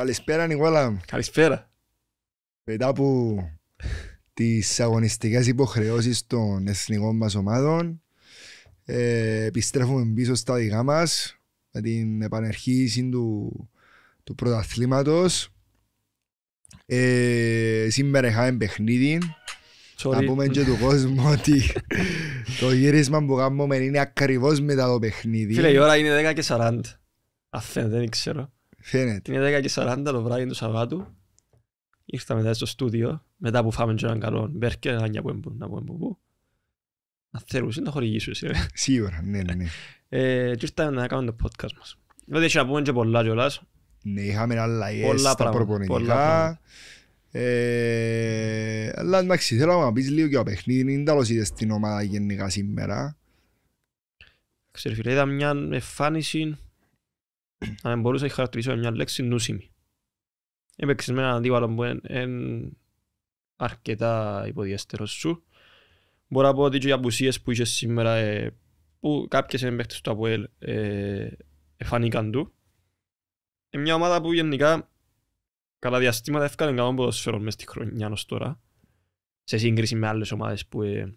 Καλησπέρα Νικόλα. Καλησπέρα. Μετά από τις αγωνιστικές υποχρεώσεις των εθνικών μας ομάδων ε, επιστρέφουμε πίσω στα δικά μας με την επανερχήση του, του πρωταθλήματος. Ε, σήμερα είχαμε παιχνίδι. Sorry. Να πούμε και του κόσμου ότι το γύρισμα που κάνουμε είναι ακριβώς μετά το παιχνίδι. Φίλε, η ώρα είναι 10 και 40. Αφέν, δεν ξέρω. Φαίνεται. Είναι το βράδυ του Σαββάτου. Ήρθα στο στούδιο, μετά που φάμε έναν καλό μπέρκερ, να να να εσύ. Ναι, ναι, ναι. ε, να κάνουμε το podcast μας. Δηλαδή να πούμε πολλά κιόλας. Ναι, είχαμε στα προπονητικά. Ε, αλλά εντάξει, θέλω να πεις λίγο για παιχνίδι, είναι τέλος είδες στην ομάδα σήμερα. φίλε, είδα μια εμφάνιση αν μπορούσα να χαρακτηρίσω μια λέξη νούσιμη. Έπαιξες με έναν αντίβαλο που είναι αρκετά υποδιέστερος σου. Μπορώ να πω ότι και οι απουσίες που είσαι σήμερα, ε, που κάποιες εμπαίχτες του ΑΠΟΕΛ ε, εφανήκαν του. Είναι μια ομάδα που γενικά καλά διαστήματα έφκανε καλό ποδοσφαιρό μέσα στη χρονιά ως τώρα, σε σύγκριση με άλλες ομάδες που, ε,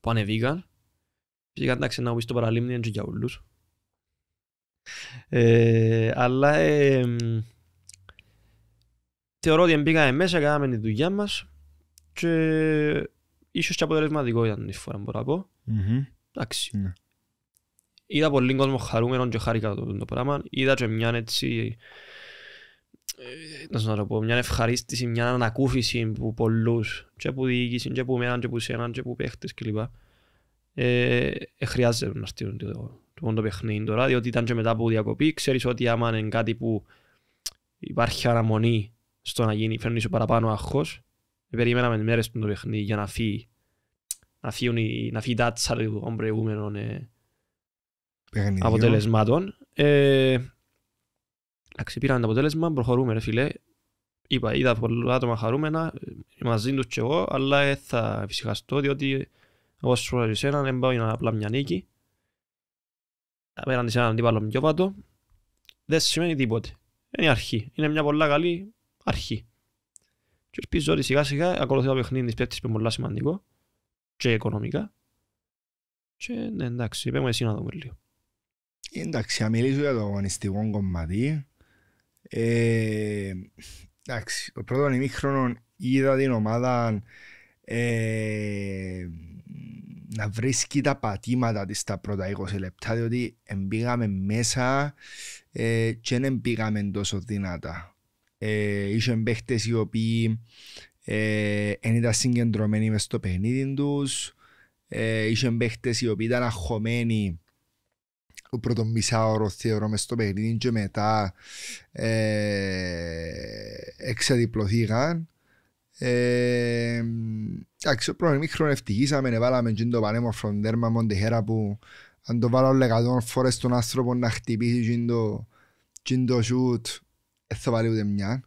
που ανεβήκαν. Φυσικά εντάξει να πεις το παραλίμνη είναι και για όλους. Ε, αλλά ε, θεωρώ ότι μπήκαμε μέσα, κάναμε τη δουλειά μας και ίσως και αποτελεσματικό ήταν η φορά, μπορώ να πω. Mm-hmm. Εντάξει. Ναι. Είδα πολύ κόσμο χαρούμενο και χάρηκα το, το πράγμα. Είδα και μια έτσι. Ε, να σου πω, μια ευχαρίστηση, μια ανακούφιση που πολλούς, και που διοίκηση, και που μέναν, και που σέναν, και που παίχτες κλπ. Ε, ε, χρειάζεται να στείλουν το το παιχνίδι τώρα, διότι ήταν και μετά από διακοπή, ξέρεις ότι άμα είναι κάτι που υπάρχει αναμονή στο να γίνει, φέρνει σου παραπάνω αγχός, ε, περιμέναμε μέρες του το παιχνίδι για να φύγει, να φύγει, να φύγει τάτσα των προηγούμενων ε, αποτελεσμάτων. Ε, Εντάξει, πήραν το αποτέλεσμα, προχωρούμε ρε φίλε. Είπα, είδα πολλά άτομα χαρούμενα, ε, μαζί τους και εγώ, αλλά ε, θα φυσικαστώ, διότι όπως σου λέω εσένα, δεν πάω να απλά μια νίκη απέναντι σε έναν αντίπαλο πιο πάτο, δεν σημαίνει τίποτε. Είναι αρχή. Είναι μια πολλά καλή αρχή. Και ελπίζω ότι σιγά σιγά ακολουθεί το παιχνίδι της πέφτης που είναι πολύ σημαντικό και οικονομικά. Και ναι, εντάξει, πέμε εσύ να δούμε λίγο. Ε, εντάξει, να μιλήσω για το αγωνιστικό κομμάτι. Ε, εντάξει, το πρώτο ημίχρονο είδα την ομάδα ε, να βρίσκει τα πατήματα της τα πρώτα 20 λεπτά διότι μπήκαμε μέσα ε, και δεν μπήκαμε τόσο δυνατά. Ε, είχαν παίχτες οι οποίοι δεν ε, ήταν συγκεντρωμένοι μες στο παιχνίδι τους, ε, είχαν παίχτες οι οποίοι ήταν αγχωμένοι το πρώτο μισάωρο θεωρώ μες στο παιχνίδι και μετά ε, εξαδιπλωθήκαν ε, εντάξει, ο πρώτος μήχρον ευτυχήσαμε, ναι, βάλαμε και το πανέμορφο τέρμα μοντεχέρα που αν το βάλω λεγατόν φορές τον άνθρωπο να χτυπήσει και το, και το σούτ, δεν θα βάλει ούτε μια.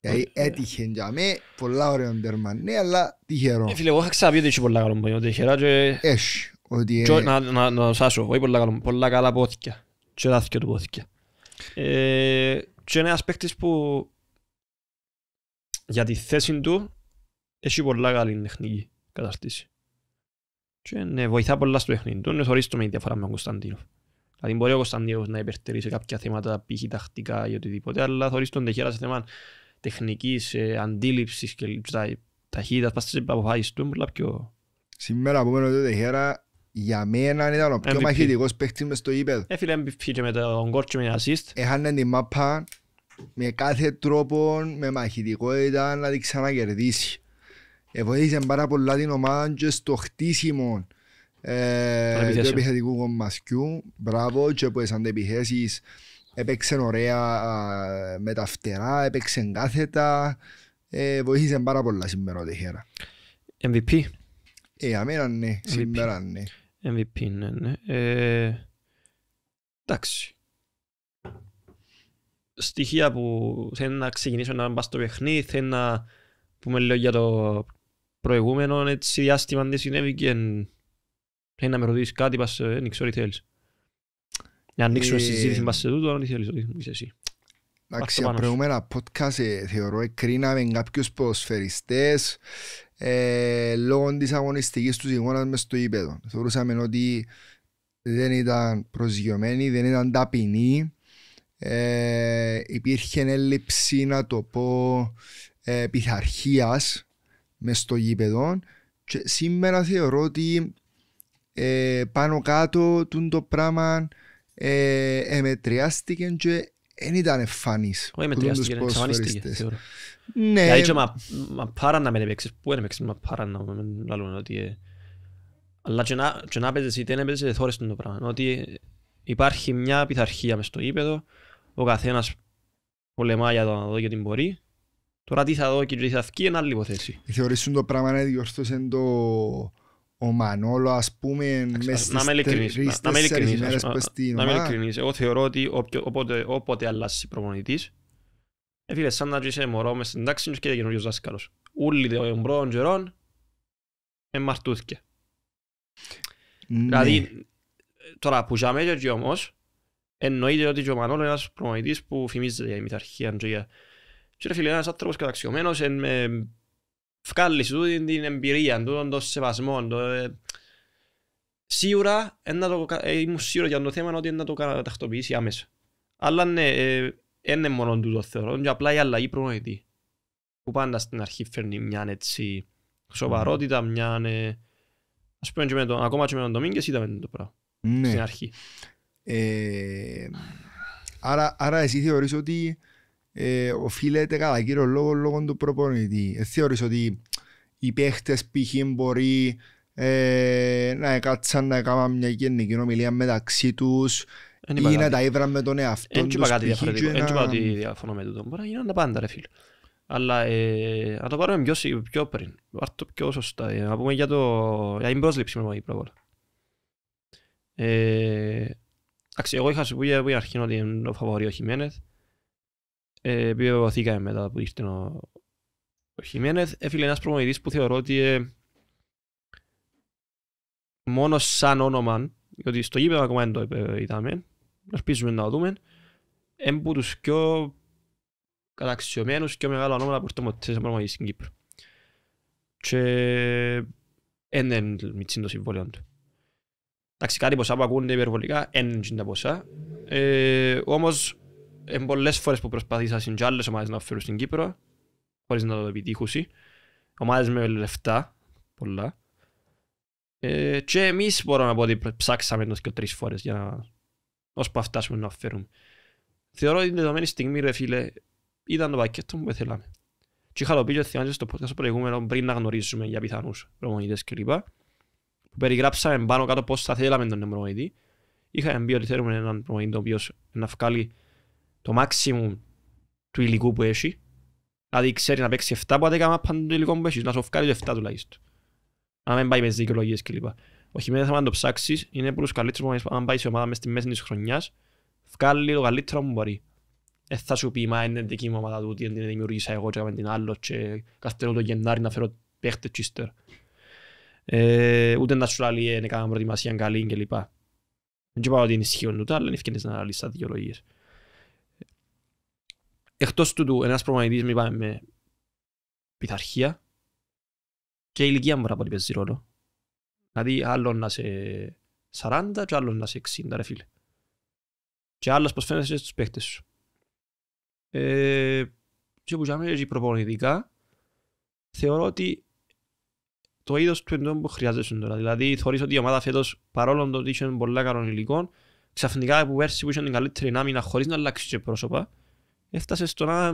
Γιατί δηλαδή, έτυχε για με πολλά ωραία δέρμα, ναι, αλλά τυχερό. Ε, φίλε, εγώ είχα ξαπεί ότι είχε πολλά καλό μπόγιο, τυχερά και... Έχει, ότι... Ε- να, να, να σάσω, όχι πολλά καλό, πολλά καλά πόθηκια, και δάθηκε το πόθηκια. και είναι ένας παίκτης που για τη θέση του έχει πολλά καλή τεχνική καταρτήση. Και ναι, βοηθά πολλά στο τεχνίδι του, είναι θωρίστο με διαφορά με τον Κωνσταντίνο. Δηλαδή μπορεί ο Κωνσταντίνος να υπερτερεί σε κάποια θέματα π.χ. τακτικά ή οτιδήποτε, αλλά θωρίστο τεχέρα σε θέμα τεχνικής, ε, αντίληψης και ταχύτητας, πας στις αποφάσεις του, πολλά πιο... Σήμερα που μένω το τεχέρα, για μένα ήταν ο πιο μαχητικός παίχτης μες στο ύπεδο. Έφυγε MVP και με τον κόρτσο με assist. Έχανε την μάπα με κάθε τρόπο, με μαχητικότητα να την ξανακερδίσει. Βοήθησε πάρα πολλά την ομάδα και στο χτίσιμο ε, του επιθετικού κομμασκιού. Μπράβο, και από αν επιθέσεις έπαιξε ωραία με τα φτερά, έπαιξε κάθετα. Ε, βοήθησε πάρα πολλά σήμερα ο Τεχέρα. MVP. Ε, αμένα ναι, MVP. σήμερα ναι. MVP, ναι, ναι. Ε, εντάξει στοιχεία που θέλει να ξεκινήσω να πάω στο παιχνίδι, θέλει να πούμε λίγο για το προηγούμενο έτσι διάστημα αν δεν συνέβη και θέλει να με ρωτήσεις κάτι, πας, ε, δεν ξέρω τι θέλεις. Να ε, ανοίξουμε συζήτηση πας σε τούτο, αν τι θέλεις, ό,τι είσαι εσύ. Εντάξει, τα προηγούμενα podcast ε, θεωρώ εκρίναμε κάποιους ποδοσφαιριστές ε, λόγω της αγωνιστικής τους εικόνας μες στο ύπεδο. Θεωρούσαμε ότι δεν ήταν προσγειωμένοι, δεν ήταν ταπεινοί ε, υπήρχε έλλειψη, να το πω, ε, πειθαρχίας μες στο γήπεδο. Και σήμερα θεωρώ ότι ε, πάνω κάτω το πράγμα ε, εμετριάστηκε και δεν ήταν εμφανής. Όχι εμετριάστηκε, εξαφανίστηκε. Ναι. Δηλαδή και μα, μα πάρα να μην έπαιξες, πού δεν έπαιξες, μα πάρα να μην λαλούν ότι... Ε, αλλά και να, και να παίζεις είτε δεν το πράγμα. Ότι υπάρχει μια πειθαρχία μες στο γήπεδο, ο καθένας πολεμά για το να δω και την μπορεί. Τώρα τι θα δω και τι θα βγει είναι άλλη υποθέση. Θεωρήσουν το πράγμα να διορθώσουν το ο Μανόλο ας πούμε μέσα στις τρεις μέρες πες την Να με ειλικρινείς, εγώ θεωρώ ότι όποτε αλλάσεις προπονητής έφυγε σαν να είσαι μωρό μες στην τάξη και καινούριος δάσκαλος. Ούλοι των πρώτων καιρών εμμαρτούθηκε. Ναι. Δηλαδή, τώρα που ζάμε και όμως, Εννοείται ότι και ο Μανώλο είναι ένας προμονητής που φημίζεται για η μηταρχία και για... Και ρε φίλε, ένας άνθρωπος καταξιωμένος, εν, με... βγάλεις την εμπειρία του, τον σεβασμό, το... Ε, σίγουρα, το... Ε, ήμουν σίγουρος για το θέμα ότι να το κατακτοποιήσει άμεσα. Αλλά ναι, δεν ε, είναι μόνο του το θεωρώ, και απλά η αλλαγή προμονητή. Που πάντα στην αρχή φέρνει μια έτσι σοβαρότητα, μια... Ας πούμε, και με τον, ακόμα και με τον Ντομίγκες είδαμε το πράγμα. Ναι. Στην αρχή. Ε, άρα, άρα εσύ θεωρείς ότι ε, οφείλεται κατά κύριο λόγο λόγω του προπονητή. Ε, θεωρείς ότι οι παίχτες π.χ. μπορεί ε, να κάτσαν να κάνουν μια γενική ομιλία μεταξύ τους ή να τα ήβραν με τον εαυτό τους. Δεν κάτι διαφορετικό. Δεν είπα ότι διαφωνώ με τούτο. Μπορεί να γίνονται πάντα ρε φίλε. Αλλά ε, να το πάρουμε πιο, πιο πριν. Πάρ' το πιο σωστά. Ε, να πούμε για, το, για την πρόσληψη μου πρώτα απ' όλα. Ε, Εντάξει, εγώ είχα σου πει από την αρχή ότι είναι ο φαβορή ο Χιμένεθ. Ε, Επιβεβαιωθήκαμε μετά που ήρθε ο, ο Χιμένεθ. Έφυγε ένας προμονητή που θεωρώ ότι ε, μόνο σαν όνομα, γιατί στο γήπεδο ακόμα δεν το είδαμε, ελπίζουμε να το δούμε, είναι από τους πιο καταξιωμένους και μεγάλα όνομα που ήρθαμε σε προμονητή στην Κύπρο. Και είναι μητσίν το συμβόλαιο του. Εντάξει, κάτι ποσά που ακούνε υπερβολικά, είναι τα ποσά. Ε, Όμως, ε, πολλές φορές που προσπαθήσαν και άλλε ομάδες να φέρουν στην Κύπρο, χωρίς να το επιτύχουν. Ομάδες με λεφτά, πολλά. Ε, και εμείς μπορώ να πω ότι ψάξαμε το και τρει φορές για να ώσπου φτάσουμε να φέρουμε. Θεωρώ ότι την δεδομένη στιγμή, ρε φίλε, ήταν το πακέτο που θέλαμε. Και είχα το πει και θυμάμαι στο podcast προηγούμενο πριν να γνωρίζουμε για πιθανούς προμονητές κλπ που περιγράψαμε πάνω κάτω πώς θα θέλαμε τον προπονητή, είχαμε πει ότι θέλουμε έναν προπονητή ο οποίος να βγάλει το maximum του υλικού που έχει, δηλαδή ξέρει να παίξει 7 που 10 μάπαν το υλικό που έχεις. να σου βγάλει το 7 τουλάχιστον. Να μην πάει μες τις δικαιολογίες κλπ. Ο Χιμένες να το ψάξεις, είναι πολλούς καλύτερους που αν πάει σε ομάδα μέσα στη μέση της χρονιάς, βγάλει το καλύτερο που μπορεί. Ε, θα σου πει, μα είναι δική μου ομάδα τούτη, δεν την δημιουργήσα εγώ και έκαμε την άλλο και καθυστερώ το Γενάρη να φέρω παίχτες τσίστερ ε, ούτε να σου λέει «Ε, είναι κάνα προετοιμασία καλή και λοιπά. Δεν είπα ότι είναι ισχύον τούτα, αλλά είναι να αναλύσεις τα δικαιολογίες. Εκτός του, ένας προγραμματής με, με πειθαρχία και η ηλικία μπορεί να πω παίζει ρόλο. Δηλαδή άλλο να σε 40 και άλλο να σε 60 ρε φίλε. Και άλλος πως φαίνεσαι στους παίχτες σου. Ε, και που και προπονητικά θεωρώ ότι το είδος του εντός που χρειάζεσαι τώρα. Δηλαδή, θωρείς ότι η ομάδα φέτος, παρόλο το ότι είχε πολλά καλών υλικών, ξαφνικά που πέρσι που είχε την καλύτερη άμυνα χωρίς να αλλάξει και πρόσωπα, έφτασε στο να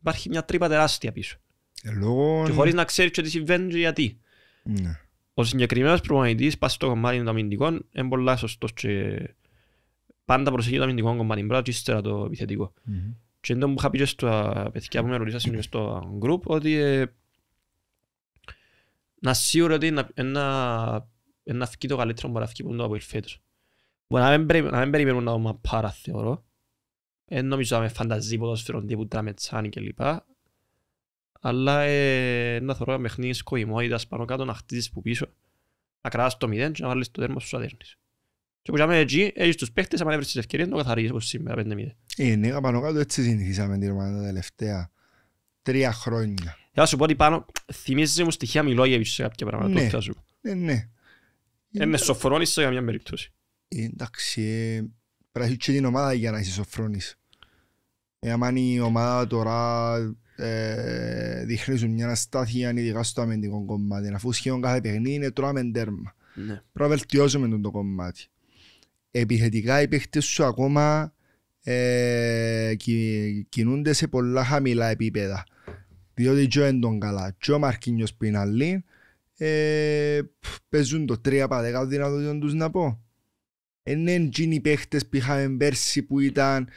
υπάρχει μια τρύπα τεράστια πίσω. Ε, λόγω... Και χωρίς να ξέρεις τι συμβαίνει και γιατί. Ναι. Ο συγκεκριμένος προπονητής, πας στο κομμάτι των αμυντικών, είναι πολύ σωστός και πάντα προσέχει το αμυντικό κομμάτι. Μπράβο, και ύστερα το επιθετικό. Mm-hmm. Και εντό που είχα πει και στα παιδιά που με ρωτήσατε στο group, ότι ε, να σίγουρο ότι να, φύγει το καλύτερο μπορεί να φύγει από είναι το φέτος. Να μην περιμένουν να δούμε πάρα θεωρώ. Δεν νομίζω να με φανταζεί ποδοσφαιρον τύπου και κλπ. Αλλά ε, να θεωρώ να παιχνίδι σκοημότητας πάνω κάτω να χτίζεις που πίσω. Να κρατάς το μηδέν και να βάλεις το τέρμα στους αδέρνεις. Και που είχαμε εκεί, έχεις τους παίχτες, αν έβρισες τις ευκαιρίες, το καθαρίσεις όπως σήμερα 5-0. Ε, ναι, πάνω κάτω έτσι συνηθίσαμε την τελευταία τρία χρόνια. Θα σου πω ότι πάνω, θυμίζεσαι μου στοιχεία μιλώ σε κάποια πράγματα. Ναι, ε, ναι, ναι. Ε, είναι σοφρόνης σε καμιά περίπτωση. Ε, εντάξει, πρέπει και την ομάδα για να είσαι σοφρόνης. Εάν η ομάδα τώρα ε, δείχνει μια αστάθεια ειδικά στο αμυντικό κομμάτι, αφού σχεδόν κάθε παιχνίδι είναι τώρα με τέρμα. Ναι. Πρέπει να βελτιώσουμε το κομμάτι. Επιθετικά οι παίχτες σου ακόμα ε, κι, κινούνται σε πολλά χαμηλά επίπεδα διότι και ο τον καλά. Και ο Μαρκίνιος που άλλη, ε, παίζουν το 3 παρά δυνατότητα τους να πω. Είναι εκείνοι οι παίχτες που είχαμε πέρσι που ήταν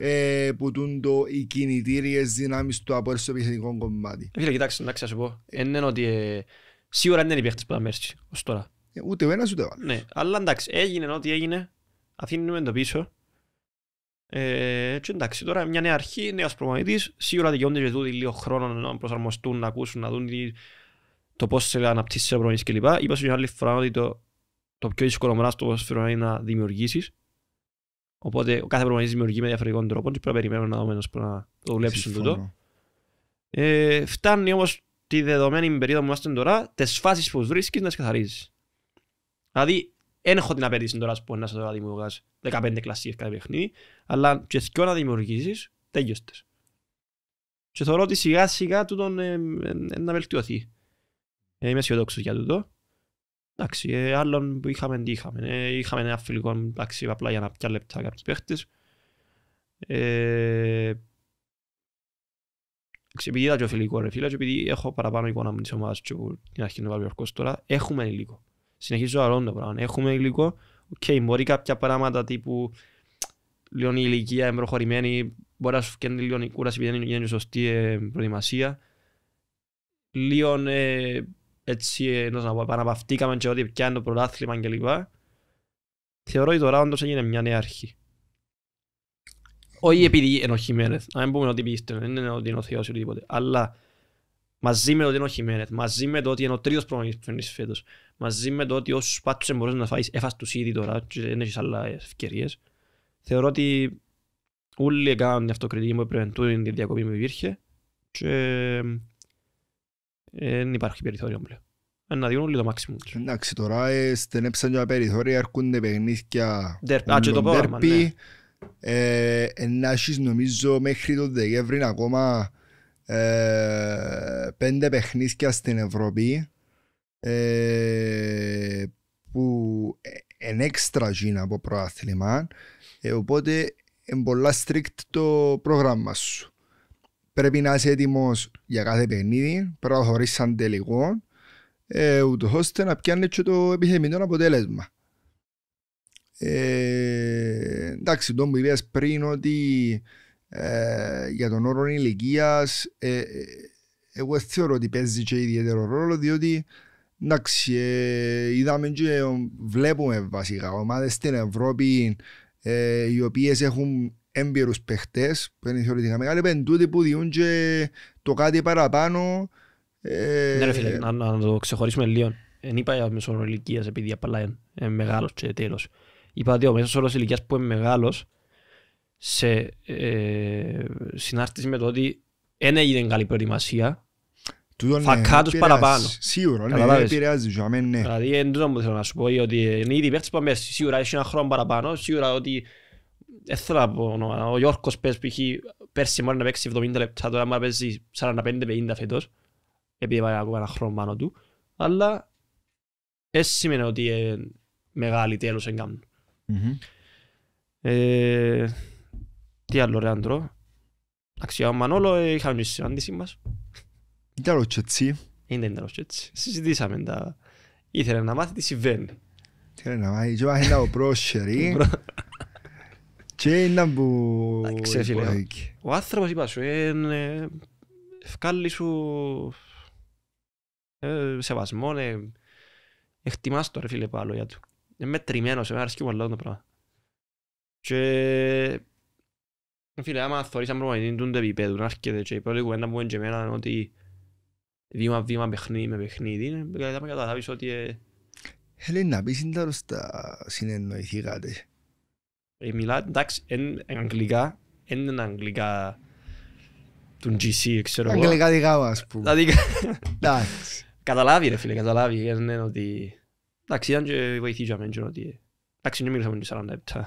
ε, που τούν το οι κινητήριες δυνάμεις του από στο επιθετικό κομμάτι. Ε, φίλε, κοιτάξτε, να σου πω. Είναι ότι ε, σίγουρα δεν είναι οι παίχτες που ήταν πέρσι, ως τώρα. Ε, ούτε ο ένας ούτε ο άλλος. Ναι, αλλά εντάξει, έγινε ό,τι έγινε. Αφήνουμε το πίσω ε, και εντάξει, τώρα μια νέα αρχή, νέος προπονητής, σίγουρα δικαιούνται και τούτοι λίγο χρόνο να προσαρμοστούν, να ακούσουν, να δουν το πώς θα αναπτύσσει ο προπονητής κλπ. Είπα σου μια άλλη φορά ότι το, το πιο δύσκολο μερά του ποδοσφαίρο είναι να δημιουργήσεις. Οπότε ο κάθε προπονητής δημιουργεί με διαφορετικό τρόπο και πρέπει να περιμένουμε να δούμε να το δουλέψουν τούτο. Ε, φτάνει όμως τη δεδομένη περίοδο που είμαστε τώρα, τι φάσεις που βρίσκεις να τις καθαρίζεις. Δηλαδή, δεν έχω την απέτηση τώρα που να σου δημιουργάς 15 κλασίες κάθε παιχνίδι, αλλά και θυκιό να δημιουργήσεις, τελειωστες Και θεωρώ ότι σιγά σιγά τούτο ε, ε, να βελτιωθεί. Ε, είμαι αισιοδόξος για τούτο. Εντάξει, ε, άλλον που είχαμε, τι είχαμε. Ε, είχαμε ένα φιλικό, εντάξει, απλά για να πια λεπτά κάποιοι παίχτες. Ε, επειδή ήταν και ο φιλικό ρε φίλε και επειδή έχω παραπάνω εικόνα μου της ομάδας και την αρχή του Παλαιορκός τώρα, έχουμε υλικό συνεχίζει να άλλο το πράγμα. Έχουμε υλικό, okay, μπορεί κάποια πράγματα τύπου λίγο η ηλικία, εμπροχωρημένη, μπορεί να σου φτιάξει λίγο η κούραση επειδή δεν είναι σωστή ε, προετοιμασία. Λίγο ε, έτσι, ε, να πω, επαναπαυτήκαμε και ότι πιάνει το πρωτάθλημα κλπ. Θεωρώ ότι τώρα όντως έγινε μια νέα αρχή. Όχι επειδή ενοχημένε, να μην πούμε ότι πείστε, δεν είναι ότι είναι ο Θεός ή οτιδήποτε, αλλά μαζί με το ότι είναι ο Χιμένετ, μαζί με το ότι είναι ο τρίτος προγραμματισμό που φέρνεις φέτος, μαζί με το ότι όσους πάτσε μπορείς να φάεις έφα του ήδη τώρα και δεν έχεις άλλα ευκαιρίες. Θεωρώ ότι όλοι έκαναν την αυτοκριτική μου του τη διακοπή που υπήρχε και δεν ε, υπάρχει περιθώριο πλέον. Ε, να δίνουν όλοι το μάξιμο Εντάξει, τώρα ε, στενέψαν μια περιθώρια, έρχονται παιχνίδια με τον ναι. Να νομίζω μέχρι το Δεγεύρη ακόμα ε, πέντε παιχνίδια στην Ευρώπη ε, που είναι έξτρα από προάθλημα ε, οπότε είναι πολλά strict το πρόγραμμα σου. Πρέπει να είσαι έτοιμος για κάθε παιχνίδι, πρέπει να χωρί σαν τελικό, ε, ούτως ώστε να πιάνεις και το επιθυμητό αποτέλεσμα. Ε, εντάξει, τον είπες πριν ότι ε, για τον όρο ηλικίας, ε, ε, εγώ θεωρώ ότι παίζει και ιδιαίτερο ρόλο, διότι εντάξει, είδαμε και βλέπουμε βασικά ομάδες στην Ευρώπη οι οποίες έχουν έμπειρους παιχτέ, που είναι θεωρητικά μεγάλη πεντούτοι που διούν και το κάτι παραπάνω. Ναι, ρε φίλε, να, να το ξεχωρίσουμε λίγο. Δεν είπα για μέσο όρο ηλικίας, επειδή απλά είναι μεγάλος και τέλος. Είπα ότι ο μέσος όρος ηλικίας που είναι μεγάλος σε ε, συνάρτηση με το ότι δεν έγινε καλή προετοιμασία. Θα κάτω παραπάνω. Σίγουρα, ναι, επηρεάζει ναι. Δηλαδή, δεν το μου θέλω να σου πω, ότι είναι ήδη παίχτης που είπαμε Σίγουρα έχει ένα χρόνο παραπάνω, σίγουρα ότι δεν θέλω να πω όνομα. Ο Γιώργος πες είχε πέρσι μόνο να παίξει 70 λεπτά, τώρα μου να παίζει 45-50 φέτος, επειδή πάει ακόμα ένα χρόνο πάνω του. Αλλά δεν σημαίνει ότι είναι μεγάλη τέλος εγκάμνου. Τι άλλο ρε άντρο. Αξιά ο Μανόλο, ε, είχαμε μια συνάντηση μας. Ήταν ρότσο έτσι. Ήταν ρότσο έτσι. Συζητήσαμε τα... Ήθελε να μάθει τι συμβαίνει. Ήθελε να μάθει και μάθει να ο πρόσχερη. Και είναι που... Ο άνθρωπος είπα σου, ε, ευκάλλει σου ε, σεβασμό, εκτιμάς το ρε φίλε πάλι για του. Είναι μετρημένος, είναι αρκεί πολύ το πράγμα. Και Φίλε, άμα θωρείς αν είναι του επίπεδο, να έρχεται και η πρώτη κουβέντα που είναι εμένα είναι ότι βήμα-βήμα παιχνίδι με παιχνίδι, είναι να καταλάβεις ότι... Θέλει να πεις είναι τέλος τα συνεννοηθήκατε. Μιλά, εντάξει, είναι αγγλικά, είναι αγγλικά του GC, ξέρω εγώ. Αγγλικά δικά μου, ας πούμε. Εντάξει. Καταλάβει ρε φίλε, καταλάβει, είναι ότι... Εντάξει, ήταν και βοηθήσαμε, είναι ότι... Εντάξει, δεν μιλούσαμε 40 λεπτά.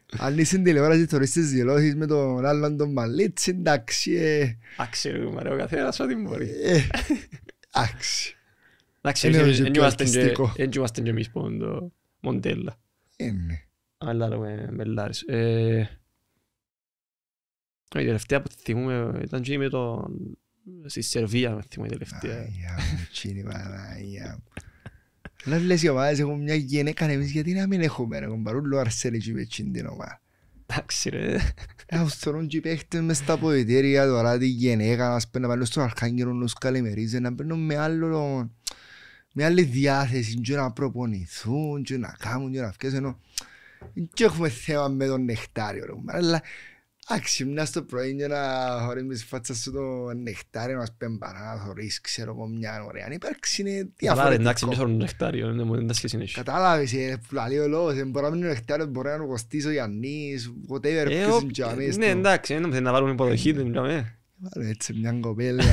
Αν είσαι στην τηλεόραση θωρείς τις δηλώσεις με τον άλλον τον Μαλίτση, εντάξει. Εντάξει, ρε ο καθένας ό,τι μπορεί. Εντάξει. Εντάξει, δεν είμαστε και εμείς πόντο μοντέλα. Είναι. Αλλά με λάρες. Η τελευταία που θυμούμε ήταν και με τον... Στη Σερβία θυμούμε η τελευταία. Αγιά μου, κύριε παραγιά μου. Να λες οι ομάδες έχουν μια γενέκα εμείς γιατί να μην έχουμε ένα κομπαρούλο αρσέλη και πέτσιν την ομάδα. Εντάξει ρε. Αυστορών και παίχτες μες στα ποδητήρια τώρα τη γενέκα να σπένα πάλι στον Αρχάγγελο να τους καλημερίζει να παίρνουν με άλλο με άλλη διάθεση και να προπονηθούν και να κάνουν και να φτιάξουν, και έχουμε θέμα με τον νεκτάριο ρε αλλά Εντάξει, το πρωί για να χωρίσεις φάτσα σου το νεκτάρι μας πέμπαρα, θωρείς, ξέρω εγώ μια ωραία. Αν υπάρξει είναι διαφορετικό. Εντάξει, δεν μου να σχέση είναι. Κατάλαβες, ο δεν μπορεί να μείνει νεκτάριο, μπορεί να είναι ο whatever, είναι Ναι, εντάξει, δεν θα να βάλουμε υποδοχή, ε, ε. Βάλε έτσι μια κοπέλα.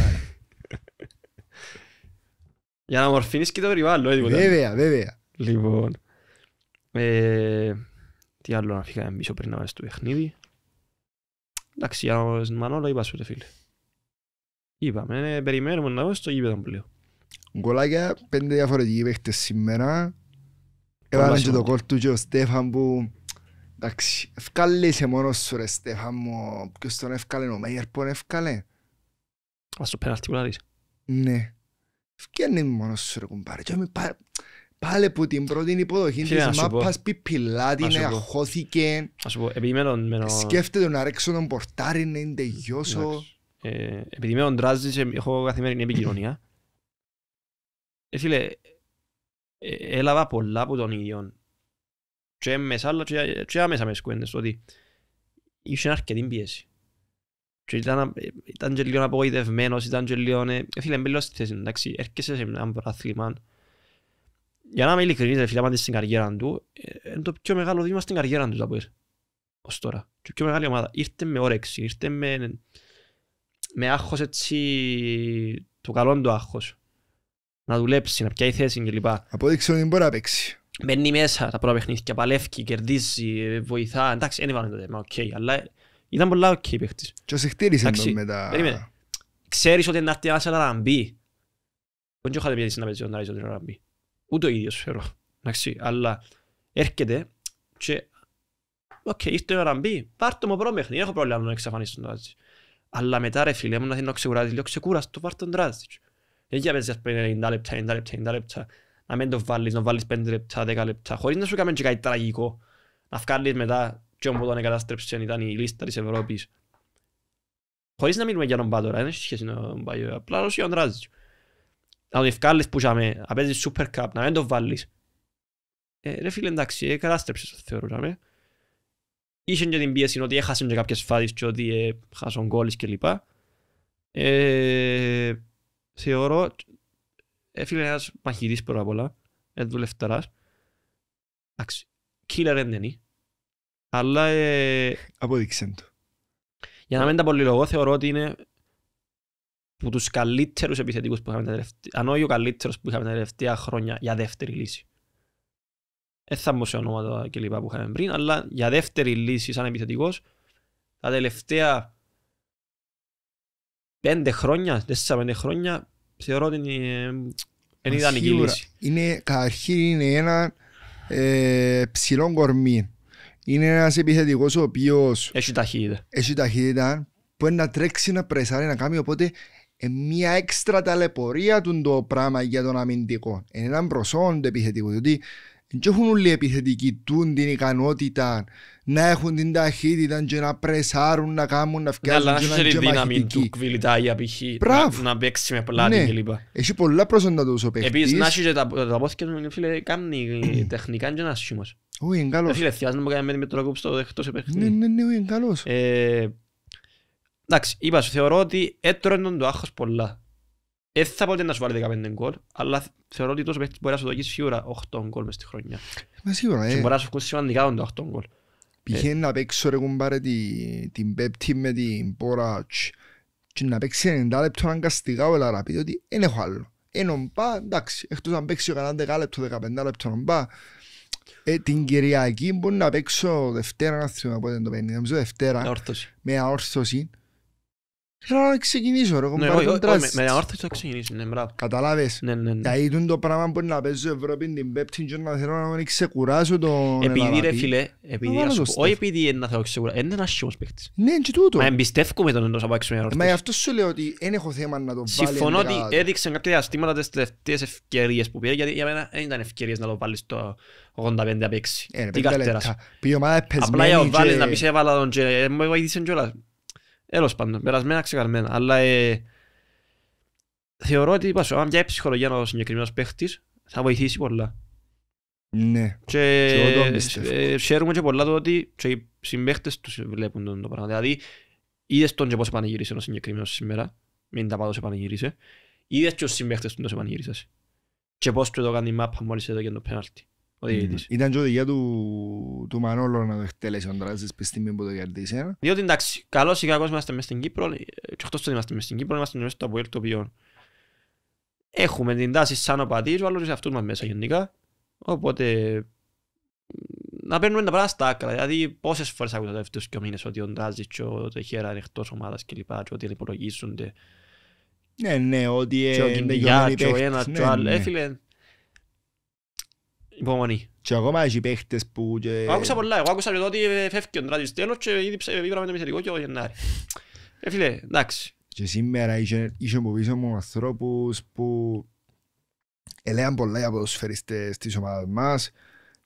να το περιβάλλον. Βέβαια, βέβαια. Λοιπόν, ε, Εντάξει, για τον Μανόλο είπα σου ρε φίλε. Είπαμε, ε, περιμένουμε να δω στο γήπεδο πλέον. Γκολάκια, πέντε διαφορετικοί παίχτες σήμερα. Έβαλαν και το κόλ του και ο Στέφαν που... Εντάξει, ευκάλε σε μόνος σου ρε Στέφαν μου. Ποιος τον ευκάλε, ο Μέιερ που ευκάλε. Ας το πέναλτι που Ναι. Ευκένει μόνος σου ρε κουμπάρε. Και πάρε... Πάλε που την πρώτη υποδοχή της μάπας πιπιλάτη να ναι, αγχώθηκε. Α σου πω, επειδή μένω... Σκέφτεται να ρέξω τον πορτάρι να είναι τελειώσω. Ε, επειδή μένω τράζει, έχω καθημερινή επικοινωνία. Ε, ε, έλαβα πολλά από τον ίδιο. Και μέσα, αλλά και άμεσα με σκουέντες ότι είχε αρκετή πίεση. Και ήταν, ήταν και λίγο απογοητευμένος, ήταν και λίγο... Ε, ε φίλε, μπήλω στη θέση, εντάξει, έρχεσαι σε ένα πράθλημα για να είμαι ειλικρινής, φίλε, απάντησε στην καριέρα του, είναι το πιο μεγάλο βήμα στην καριέρα του, θα πω, ως τώρα. Και πιο μεγάλη ομάδα. Ήρθε με όρεξη, ήρθε με, με άγχος έτσι, το καλό του άγχος. Να δουλέψει, να πιάει θέση κλπ. Απόδειξε ότι μπορεί να παίξει. Μπαίνει μέσα τα πρώτα παιχνίδια, παλεύει, κερδίζει, βοηθά. Εντάξει, δεν βάλε το θέμα, οκ, αλλά ήταν πολλά οκ οι παίχτες. Και σε χτίρισε τον μετά. Περίμενε. Ξέρεις ότι είναι να έρθει ένας να ραμπεί. Δεν είχατε πιέσει να παίζει ο Νάριζο ούτε ο ίδιος φέρω. Εντάξει, αλλά έρχεται και οκ, okay, ήρθε η ώρα να μπει, πάρ' το μου πρώτο παιχνίδι, έχω πρόβλημα να εξαφανίσω τον τράζι. Αλλά μετά ρε φίλε μου να θέλω να ξεκουράζει, λέω ξεκούραστο, το πάρ' τον τράζι. Δεν για είναι 90 λεπτά, 90 λεπτά, 90 λεπτά, να μην το βάλεις, να βάλεις 5 λεπτά, 10 λεπτά, χωρίς να σου κάνουν και κάτι τραγικό. Να βγάλεις μετά και όμως τον εγκατάστρεψε, ήταν η λίστα της Ευρώπης. Χωρίς να μιλούμε για τον Πάτορα, δεν έχει σχέση με τον Πάτορα, απλά ο Ράζιτς να το ευκάλεις που είχαμε, να παίζεις Super Cup, να μην το βάλεις. Ε, ρε φίλε εντάξει, ε, κατάστρεψες το θεωρώ, είχαμε. Είχε και την πίεση ότι έχασαν και κάποιες φάσεις και ότι ε, χάσαν κόλλες κλπ. Ε, θεωρώ, ε, φίλε ένας μαχητής πρώτα απ' όλα, ε, δουλευταράς. Εντάξει, killer δεν είναι. Αλλά... Ε, Αποδείξε το. Για να μην τα πολυλογώ, θεωρώ ότι είναι που τους καλύτερους επιθετικούς που είχαμε τα τελευταία, αν όχι ο καλύτερος που είχαμε τα τελευταία χρόνια για δεύτερη λύση. Δεν θα μπω σε ονόματα και λοιπά που είχαμε πριν, αλλά για δεύτερη λύση σαν επιθετικός, τα τελευταία πέντε χρόνια, τέσσερα πέντε χρόνια, θεωρώ ότι είναι, είναι ιδανική λύση. Είναι, είναι ένα ε, ψηλό κορμί. Είναι ένας επιθετικός ο οποίος... Έχει ταχύτητα. Έχει ταχύτητα, που είναι να τρέξει, να πρεσάρει, να κάνει, οπότε μια έξτρα ταλαιπωρία του το πράγμα για τον αμυντικό. Είναι έναν προσόν το επιθετικό, διότι δεν έχουν όλοι οι επιθετικοί του την ικανότητα να έχουν την ταχύτητα και να πρεσάρουν, να κάνουν, να φτιάξουν ναι, αλλά να έχει τη δύναμη του κβιλιτάγια π.χ. Να, να παίξει με πλάτη ναι. κλπ. Έχει πολλά προσόντα τους ο παίκτης. Επίσης να έχεις και τα, τα πόθηκια του, φίλε, κάνει τεχνικά και να έχει Όχι, είναι καλός. Ε, φίλε, θυάζουν να κάνεις με την μετροκόψη το δεχτό σε παίχτη. Ναι, ναι, ναι, είναι καλός. Ε, Εντάξει, είπα σου, θεωρώ ότι έτρωνε τον το άγχος πολλά. Δεν θα πω ότι να σου βάλει 15 γκολ, αλλά θεωρώ ότι τόσο παίχτης μπορεί να σου δοκίσει σίγουρα 8 γκολ μες τη χρονιά. Μα ε, σίγουρα, ε. Και μπορείς να σου ακούσει σημαντικά τον το 8 γκολ. Πηγαίνει ε. να παίξω ρε κουμπάρε την πέπτη με την Πόρατς και να παίξει 90 λεπτό αναγκαστικά ο ράπιδο, ότι δεν έχω άλλο. Ενώ μπα, εντάξει, εκτός αν παίξει κανένα 10 λεπτό, 15 λεπτό μπα, ε, την Κυριακή μπορεί να παίξω Δευτέρα, να θυμάμαι πότε το παίρνει, νομίζω Δευτέρα, με αόρθωση Θέλω να ξεκινήσω ρε, έχω πάρει τον να Με θα ξεκινήσω, ναι, μπράβο. Καταλάβες. ήταν ναι, ναι, ναι. το πράγμα που να παίζω Ευρώπη την και να θέλω να μην ξεκουράσω τον Επειδή ρε φίλε, όχι επειδή να θέλω ξεκουράσω, είναι ένας χιμός παίχτης. Ναι, και τούτο. Μα εμπιστεύκω με τον εντός από έξω Μα γι' αυτό σου λέω Έλος πάντων, περασμένα ξεκαρμένα. Αλλά ε, θεωρώ ότι είπα σου, αν μια ψυχολογία ο συγκεκριμένος παίχτης θα βοηθήσει πολλά. Ναι, και, και Ξέρουμε ε, και πολλά το ότι και οι συμπαίχτες τους βλέπουν το, το πράγμα. Δηλαδή, είδες τον και πώς επανηγύρισε ο συγκεκριμένος σήμερα, μην τα πάντως επανηγύρισε, είδες και ο συμπαίχτες τους τον επανηγύρισες. Και πώς του το κάνει η μάπα μόλις εδώ και το πέναλτι. Ήταν και οδηγία του, Μανώλου να το εκτελέσει ο Ντράζης, πες στιγμή που το κερδίσει. Ε. Διότι εντάξει, καλώς ή κακώς είμαστε μέσα στην Κύπρο και αυτός ότι είμαστε μέσα στην Κύπρο, είμαστε μέσα στο Αποέλ το οποίο έχουμε την τάση σαν οπαδί, ο άλλος σε αυτούς μας μέσα γενικά. Οπότε να παίρνουμε τα πράγματα στα άκρα. Δηλαδή πόσες φορές άκουσα τα τελευταίους και μήνες ότι ο Ντράζης και ο Τεχέρα είναι εκτός ομάδας λοιπά και ότι υπολογίζονται. Ναι, ναι, ότι είναι γεγονιτέκτης. Και ο ε, ένας και ο ναι, άλλος. Ναι. Ε, υπομονή. Και ακόμα έχει παίχτες που... Και... Άκουσα πολλά, εγώ άκουσα και το ότι φεύγει ο Ντράτης τέλος και ήδη με το μητερικό και ο Γενάρη. Ε, φίλε, εντάξει. Και σήμερα είχε, είχε μου πίσω μου ανθρώπους που έλεγαν πολλά για ποδοσφαιριστές της ομάδας μας,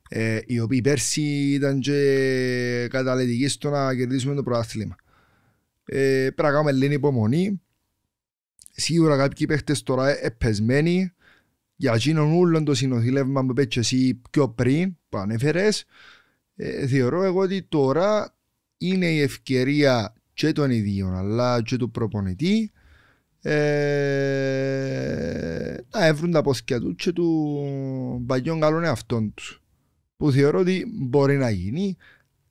ε, οι οποίοι πέρσι ήταν και καταλητικοί στο να κερδίσουμε το πρωτάθλημα. Ε, πρέπει να κάνουμε λίγη υπομονή. Σίγουρα κάποιοι παίχτες τώρα επεσμένοι, ε, για εκείνον ούλον το συνοθήλευμα που πέτσε εσύ πιο πριν, που ανέφερες, ε, θεωρώ εγώ ότι τώρα είναι η ευκαιρία και των ιδίων αλλά και του προπονητή ε, να έβρουν τα πόσκια τους και του παλιών καλών εαυτών τους που θεωρώ ότι μπορεί να γίνει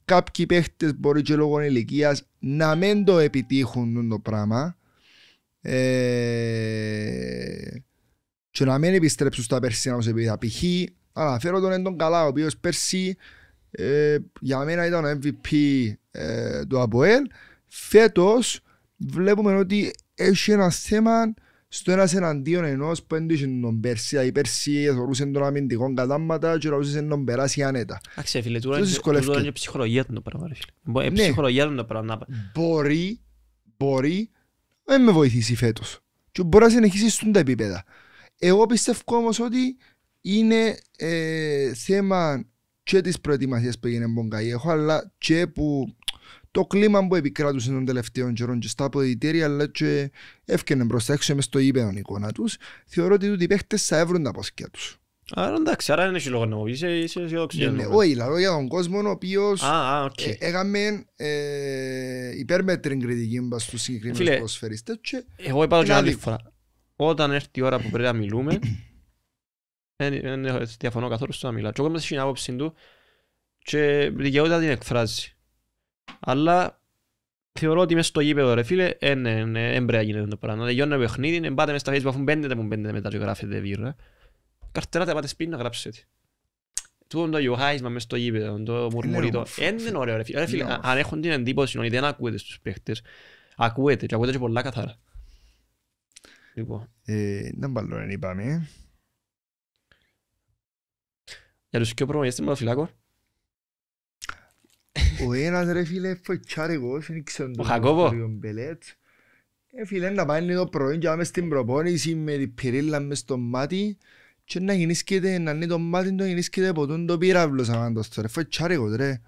κάποιοι παίχτες μπορεί και λόγω ηλικίας να μην το επιτύχουν το πράγμα ε, και να μην επιστρέψουν στα περσινά θα πηχεί. Π.χ. αναφέρω τον Έντον Καλά, ο οποίος πέρσι ε, για μένα ήταν MVP ε, του ΑΠΟΕΛ. Φέτος βλέπουμε ότι έχει ένα θέμα στο ένας εναντίον ενός που έντυχε τον Πέρσι, δηλαδή, η Πέρσι θεωρούσε τον αμυντικό κατάμματα και ρωτούσε τον περάσει άνετα. Άξε φίλε, τώρα είναι ψυχολογία του το πράγμα. Η ε, ναι. ψυχολογία του το πράγμα. Μπορεί, μπορεί, δεν με βοηθήσει φέτος. Και μπορεί να συνεχίσει στον τα επίπεδα. Εγώ πιστεύω όμως ότι είναι ε, θέμα και της προετοιμασίας που έγινε Καϊέχο, αλλά και που το κλίμα που επικράτησε των τελευταίων καιρών και στα αποδητήρια, αλλά και έφτιανε μπροστά τα έξω μες στο ύπεδο εικόνα τους, θεωρώ ότι οι παίχτες θα έβρουν τα πόσκια τους. Άρα εντάξει, άρα δεν έχει λόγο να μου είσαι αισιόδοξο. Ναι, ναι όχι, λέω για τον κόσμο ο οποίος ε, έκαμε ε, υπέρμετρη κριτική στους συγκεκριμένους προσφαιριστές. Εγώ είπα το και άλλη φορά όταν έρθει η ώρα που πρέπει να μιλούμε, δεν διαφωνώ καθόλου στο να μιλά. Και ο κόσμος έχει άποψη του και δικαιότητα την εκφράζει. Αλλά θεωρώ ότι μέσα στο γήπεδο ρε φίλε, δεν πρέπει να γίνεται το πράγμα. Τελειώνει ένα παιχνίδι, πάτε μέσα στα facebook, αφού μπαίνετε που μπαίνετε μετά και γράφετε βίρα. Ε. Καρτεράτε, πάτε σπίτι να γράψετε. Του το γιουχάισμα μέσα στο γήπεδο, το ε, μουρμουρίτο. Ε, είναι ωραίο ρε φίλε. Αν έχουν την εντύπωση ότι δεν ακούετε στους παίχτες, ακούετε και ακούετε και πολλά καθαρά. Λοιπόν. Ε, δεν πάλι δεν είπαμε. Για τους πιο το φυλάκο. Ο ένας ρε φίλε φοητσάρικος, είναι ξεντός. Ο Χακόβο. Ε, φίλε να πάει είναι το πρωί και πάμε στην προπόνηση με την πυρίλα μες στο μάτι και να γεννήσκεται, να είναι το μάτι να γεννήσκεται από τον το πυράβλο σαν άντος τώρα. Φοητσάρικος ρε.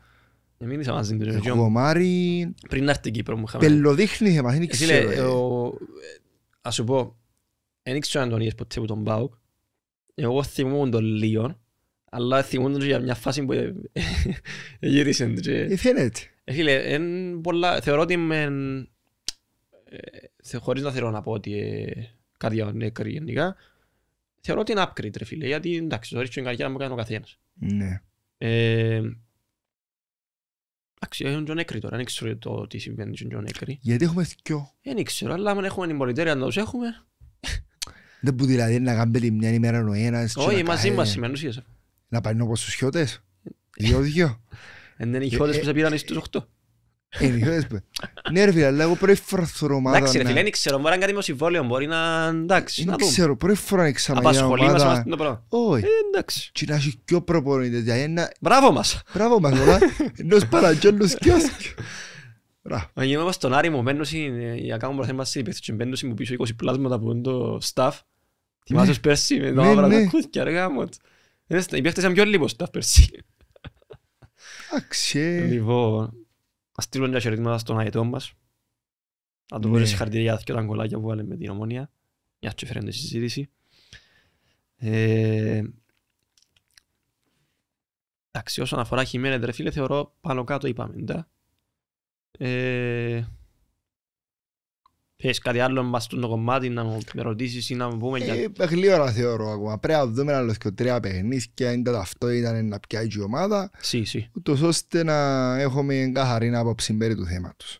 Εμείνησα μαζί του. Κομμάρι. Πριν να έρθει η Κύπρο μου είχαμε. Πελοδείχνησε μας, δεν ξέρω ας σου πω, δεν ήξερα αν τον είδες ποτέ που τον Μπάουκ; Εγώ θυμούμουν τον Λίον, αλλά θυμούμουν τον για μια φάση που ε, ε, γύρισε. Ήθελετε. Ε, φίλε, θεωρώ ότι είμαι... χωρίς να θέλω να πω ότι κάτι νέκρι γενικά, θεωρώ ότι είναι upgrade ρε φίλε, γιατί εντάξει, το την είναι να μου κάνει ο καθένας. Ναι. Εντάξει, τον έκρη τώρα, δεν ξέρω το τι συμβαίνει στον έκρη. Γιατί έχουμε θυκιό. Δεν ξέρω, αλλά αν έχουμε πολιτέρια να τους έχουμε. Δεν που δηλαδή να κάνουμε μια ημέρα ο ένας. Όχι, μαζί μας σημαίνουν ουσίες. Να πάρει όπως τους χιώτες. Δυο-δυο. Είναι οι χιώτες που σε ε, ε, πήραν στους ε, οχτώ. Ναι ρε αλλά εγώ πρώτη φορά ναι. ξέρω, μπορεί να κάνει με συμβόλαιο, μπορεί να... Εντάξει, να ξέρω, πρώτη φορά ε, να ομάδα Όχι, να πιο δηλαδή, Μπράβο μας Μπράβο μας, ενός παραγγέλνους κι Αν στον Άρη ε, για να προθέμα μου πίσω 20 πλάσματα που ναι. ναι, είναι το να στείλουμε τα χαιρετήματα στον αετό μας. Να του πω συγχαρητήρια ναι. και τα κολλάκια που βάλε με την ομόνια. Μια και φέρνει τη συζήτηση. Ε, εντάξει, όσον αφορά Χιμένετ, ρε φίλε, θεωρώ πάνω κάτω είπαμε. Ε, Έχεις κάτι άλλο μας το κομμάτι να με ρωτήσεις ή να μου πούμε ε, για... Ε, γλύωρα θεωρώ ακόμα. Πρέπει να δούμε άλλο και τρία παιχνίσκια, είναι τα μήχος χρόνου. να πιάει η ομάδα, σί, σί. ούτως ώστε να έχουμε καθαρή άποψη περί του θέματος.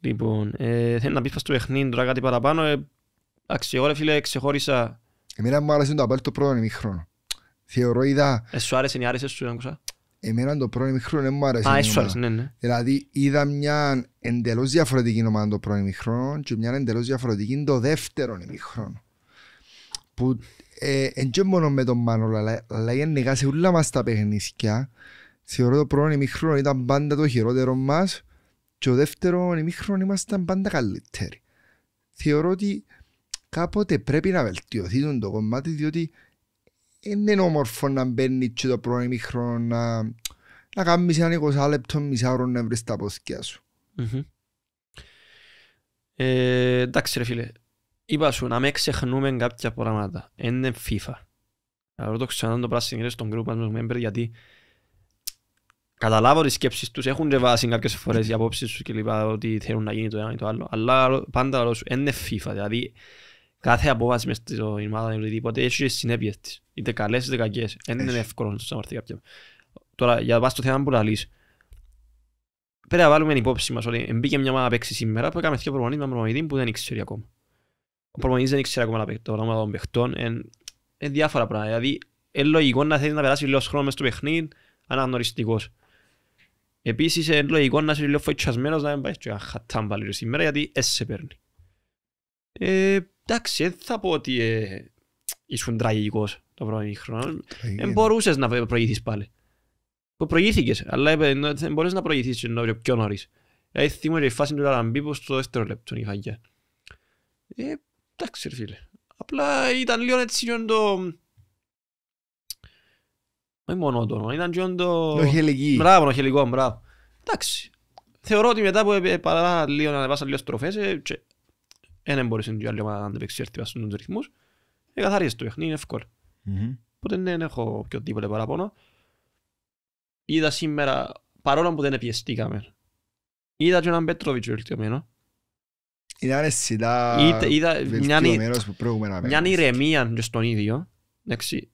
Λοιπόν, ε, θέλω να πεις στο παιχνίδι τώρα κάτι παραπάνω. Ε, ρε, φίλε, ξεχώρισα... Εμένα μου άρεσε το απέλτο πρώτο ημίχρονο. Θεωρώ είδα... Ε, σου άρεσε, άρεσε σου, άκουσα. Εμένα το πρώτο μικρό δεν μου αρέσει. Α, η ναι, ναι. Δηλαδή είδα μια εντελώς διαφορετική ομάδα το πρώτο μικρό και μια εντελώς διαφορετική το δεύτερο μικρό. Που ε, εν και μόνο με τον Μάνολα, αλλά, αλλά γενικά σε όλα μας τα παιχνίσκια, θεωρώ το πρώτο μικρό ήταν πάντα το χειρότερο μας και ο δεύτερο μικρό ήμασταν πάντα καλύτεροι. Θεωρώ ότι κάποτε πρέπει να βελτιωθεί το κομμάτι διότι είναι όμορφο να μπαίνεις και το πρώτο ημίχρονο να, να κάνεις έναν εικοσά λεπτό μισάωρο να βρεις τα πόθηκια σου. Mm-hmm. Ε, εντάξει ρε φίλε, είπα σου να μην ξεχνούμε κάποια πράγματα. Είναι FIFA. Θα ρωτώ ξανά το πράσινο στον group μας member γιατί καταλάβω τις σκέψεις τους, έχουν ρεβάσει κάποιες φορές οι απόψεις τους και λοιπά ότι θέλουν να γίνει το ένα ή το άλλο. Αλλά πάντα λέω σου, είναι FIFA, δηλαδή κάθε απόφαση μες στην ομάδα ή οτιδήποτε έχει συνέπειες της, είτε καλές είτε κακές. Δεν είναι εύκολο να σταματήσει κάποια. Τώρα, για να πας στο θέμα που λαλείς, πρέπει να βάλουμε υπόψη μας ότι μπήκε μια ομάδα παίξει σήμερα που έκαμε δύο προπονήτες με προπονητή που δεν ήξερε ακόμα. Ο προπονητής δεν ήξερε ακόμα το όνομα των παιχτών, είναι διάφορα πράγματα. Δηλαδή, είναι λογικό να θέλει να περάσει λίγος χρόνος στο παιχνίδι, αναγνωριστικός. Επίσης, είναι λογικό να είσαι λίγος φοητσιασμένος να μην πάει και χατάμε πάλι σήμερα γιατί εσύ παίρνει. Ε, εντάξει, δεν θα πω ότι ε, ήσουν τραγικός το πρώτο ημίχρονο. Δεν μπορούσες να προηγηθείς πάλι. Προηγήθηκε, αλλά δεν ε, μπορείς να προηγηθείς πιο νωρίς. Δηλαδή θυμώ η φάση του Λαραμπίπου στο δεύτερο λεπτό η Χαγιά. Ε, εντάξει ρε φίλε. Απλά ήταν λίγο έτσι και το... Όχι μονότονο, ήταν και το... Νοχελική. Μπράβο, νοχελικό, μπράβο. Εντάξει. Θεωρώ ότι μετά που παρά λίγο να ανεβάσαν λίγο στροφές, ε, δεν μπορείς να γίνει ομάδα να αντεπέξει έρθει τους ρυθμούς, εγκαθαρίζεις το παιχνίδι, είναι εύκολο. Οπότε ναι, δεν έχω οποιοδήποτε παραπονό. Είδα σήμερα, παρόλο που δεν πιεστήκαμε, είδα και έναν Πέτροβιτς βελτιωμένο. Ήταν αισθητά βελτιωμένος που προηγούμενα μέρος. Μια ηρεμία και στον ίδιο, εντάξει,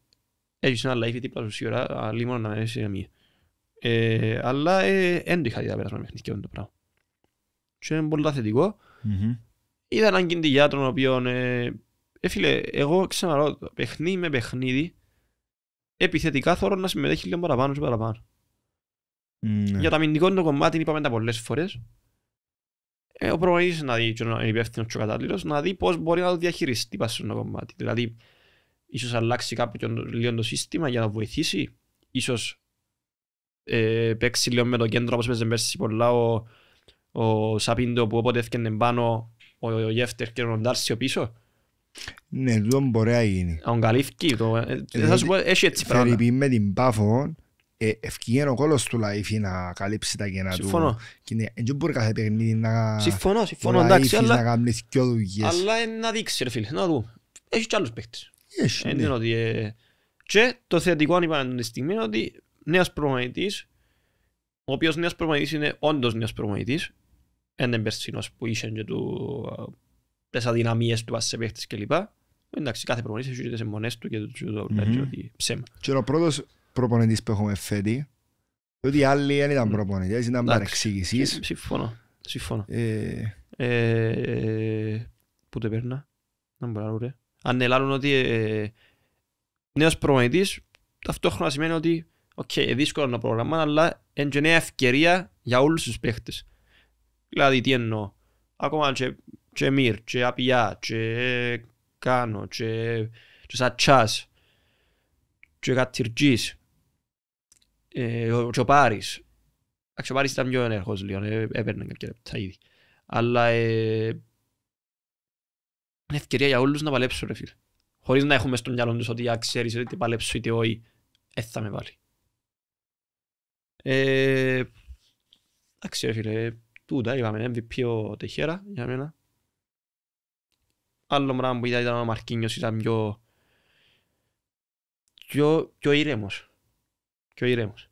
Έχεις ένα Λαϊφι τίπλα σου σίγουρα, αλλή μόνο να έχεις ηρεμία. Ε, αλλά δεν το είχα δει τα πέρασμα παιχνίδια το πράγμα. Και είναι πολύ θετικό. Είδα έναν κινητηγιάτρο ο οποίο. Ε, ε, φίλε, εγώ ξαναρώ, παιχνίδι με παιχνίδι, επιθετικά θέλω να συμμετέχει λίγο παραπάνω και παραπάνω. Ναι. Για το αμυντικό το κομμάτι είπαμε τα πολλές φορές. Ε, ο προβλητής να δει, και ο υπεύθυνος και ο κατάλληλος, να δει πώς μπορεί να το διαχειριστεί πάση στο κομμάτι. Δηλαδή, ίσως αλλάξει κάποιο λίγο το σύστημα για να βοηθήσει, ίσως ε, παίξει λίγο με το κέντρο όπως παίζει πέρσι πολλά ο, ο Σαπίντο που όποτε έφτιανε πάνω ο Γεύτερ και ο Ντάρσιο πίσω. Ναι, τούτο μπορεί να γίνει. Αν καλύφθηκε το... Ε, θα σου πω, έχει έτσι πράγματα. Θερυπή με την Πάφο, ε, ευκήγεν ο κόλος του Λαϊφή να καλύψει τα κενά του. Συμφωνώ. Δεν μπορεί κάθε παιχνίδι να... Συμφωνώ, συμφωνώ, εντάξει, αλλά... Να κάνει δυο δουλειές. Αλλά να δείξει ρε φίλε, να δούμε. Έχει κι άλλους παίχτες. Έχει, ε, ναι. Ότι, Και το θετικό αν είπαμε στιγμή είναι ότι νέος προπονητής, ο οποίος είναι όντως νέος προπονητής, είναι περσινός που είχε και του, ε, τις αδυναμίες του σε και λοιπά. Εντάξει, κάθε προπονητής έχει τις εμμονές του και το ψέμα. Και ο πρώτος προπονητής που έχουμε φέτοι, διότι οι άλλοι δεν ήταν προπονητές, ήταν παρεξήγησης. Ε, συμφωνώ, συμφωνώ. Ε, πού το παίρνα, να μπορώ να ρε. Ανελάρουν ότι νέος προπονητής ταυτόχρονα σημαίνει ότι οκ, δύσκολο να προγραμμάνε, αλλά είναι και νέα ευκαιρία για όλους τους παίχτες. Δηλαδή τι εννοώ. Ακόμα και, και μυρ, και Απια, και κάνω, και, και σατσάς, και κατηργής, ε, ο, και ο Πάρης. ο Πάρης ήταν πιο ενεργός λίγο, ε, έπαιρνε κάποια λεπτά ήδη. Αλλά ε, είναι ευκαιρία για όλους να παλέψουν ρε φίλε. Χωρίς να έχουμε στον μυαλό τους ότι α, ξέρεις τι παλέψω είτε όχι, ε, θα με βάλει. Ε, εντάξει ρε φίλε, τούτα, είπαμε MVP ο Τεχέρα για μένα. Άλλο πράγμα που είδα ήταν ο Μαρκίνιος ήταν πιο, πιο, πιο ήρεμος. Πιο ήρεμος.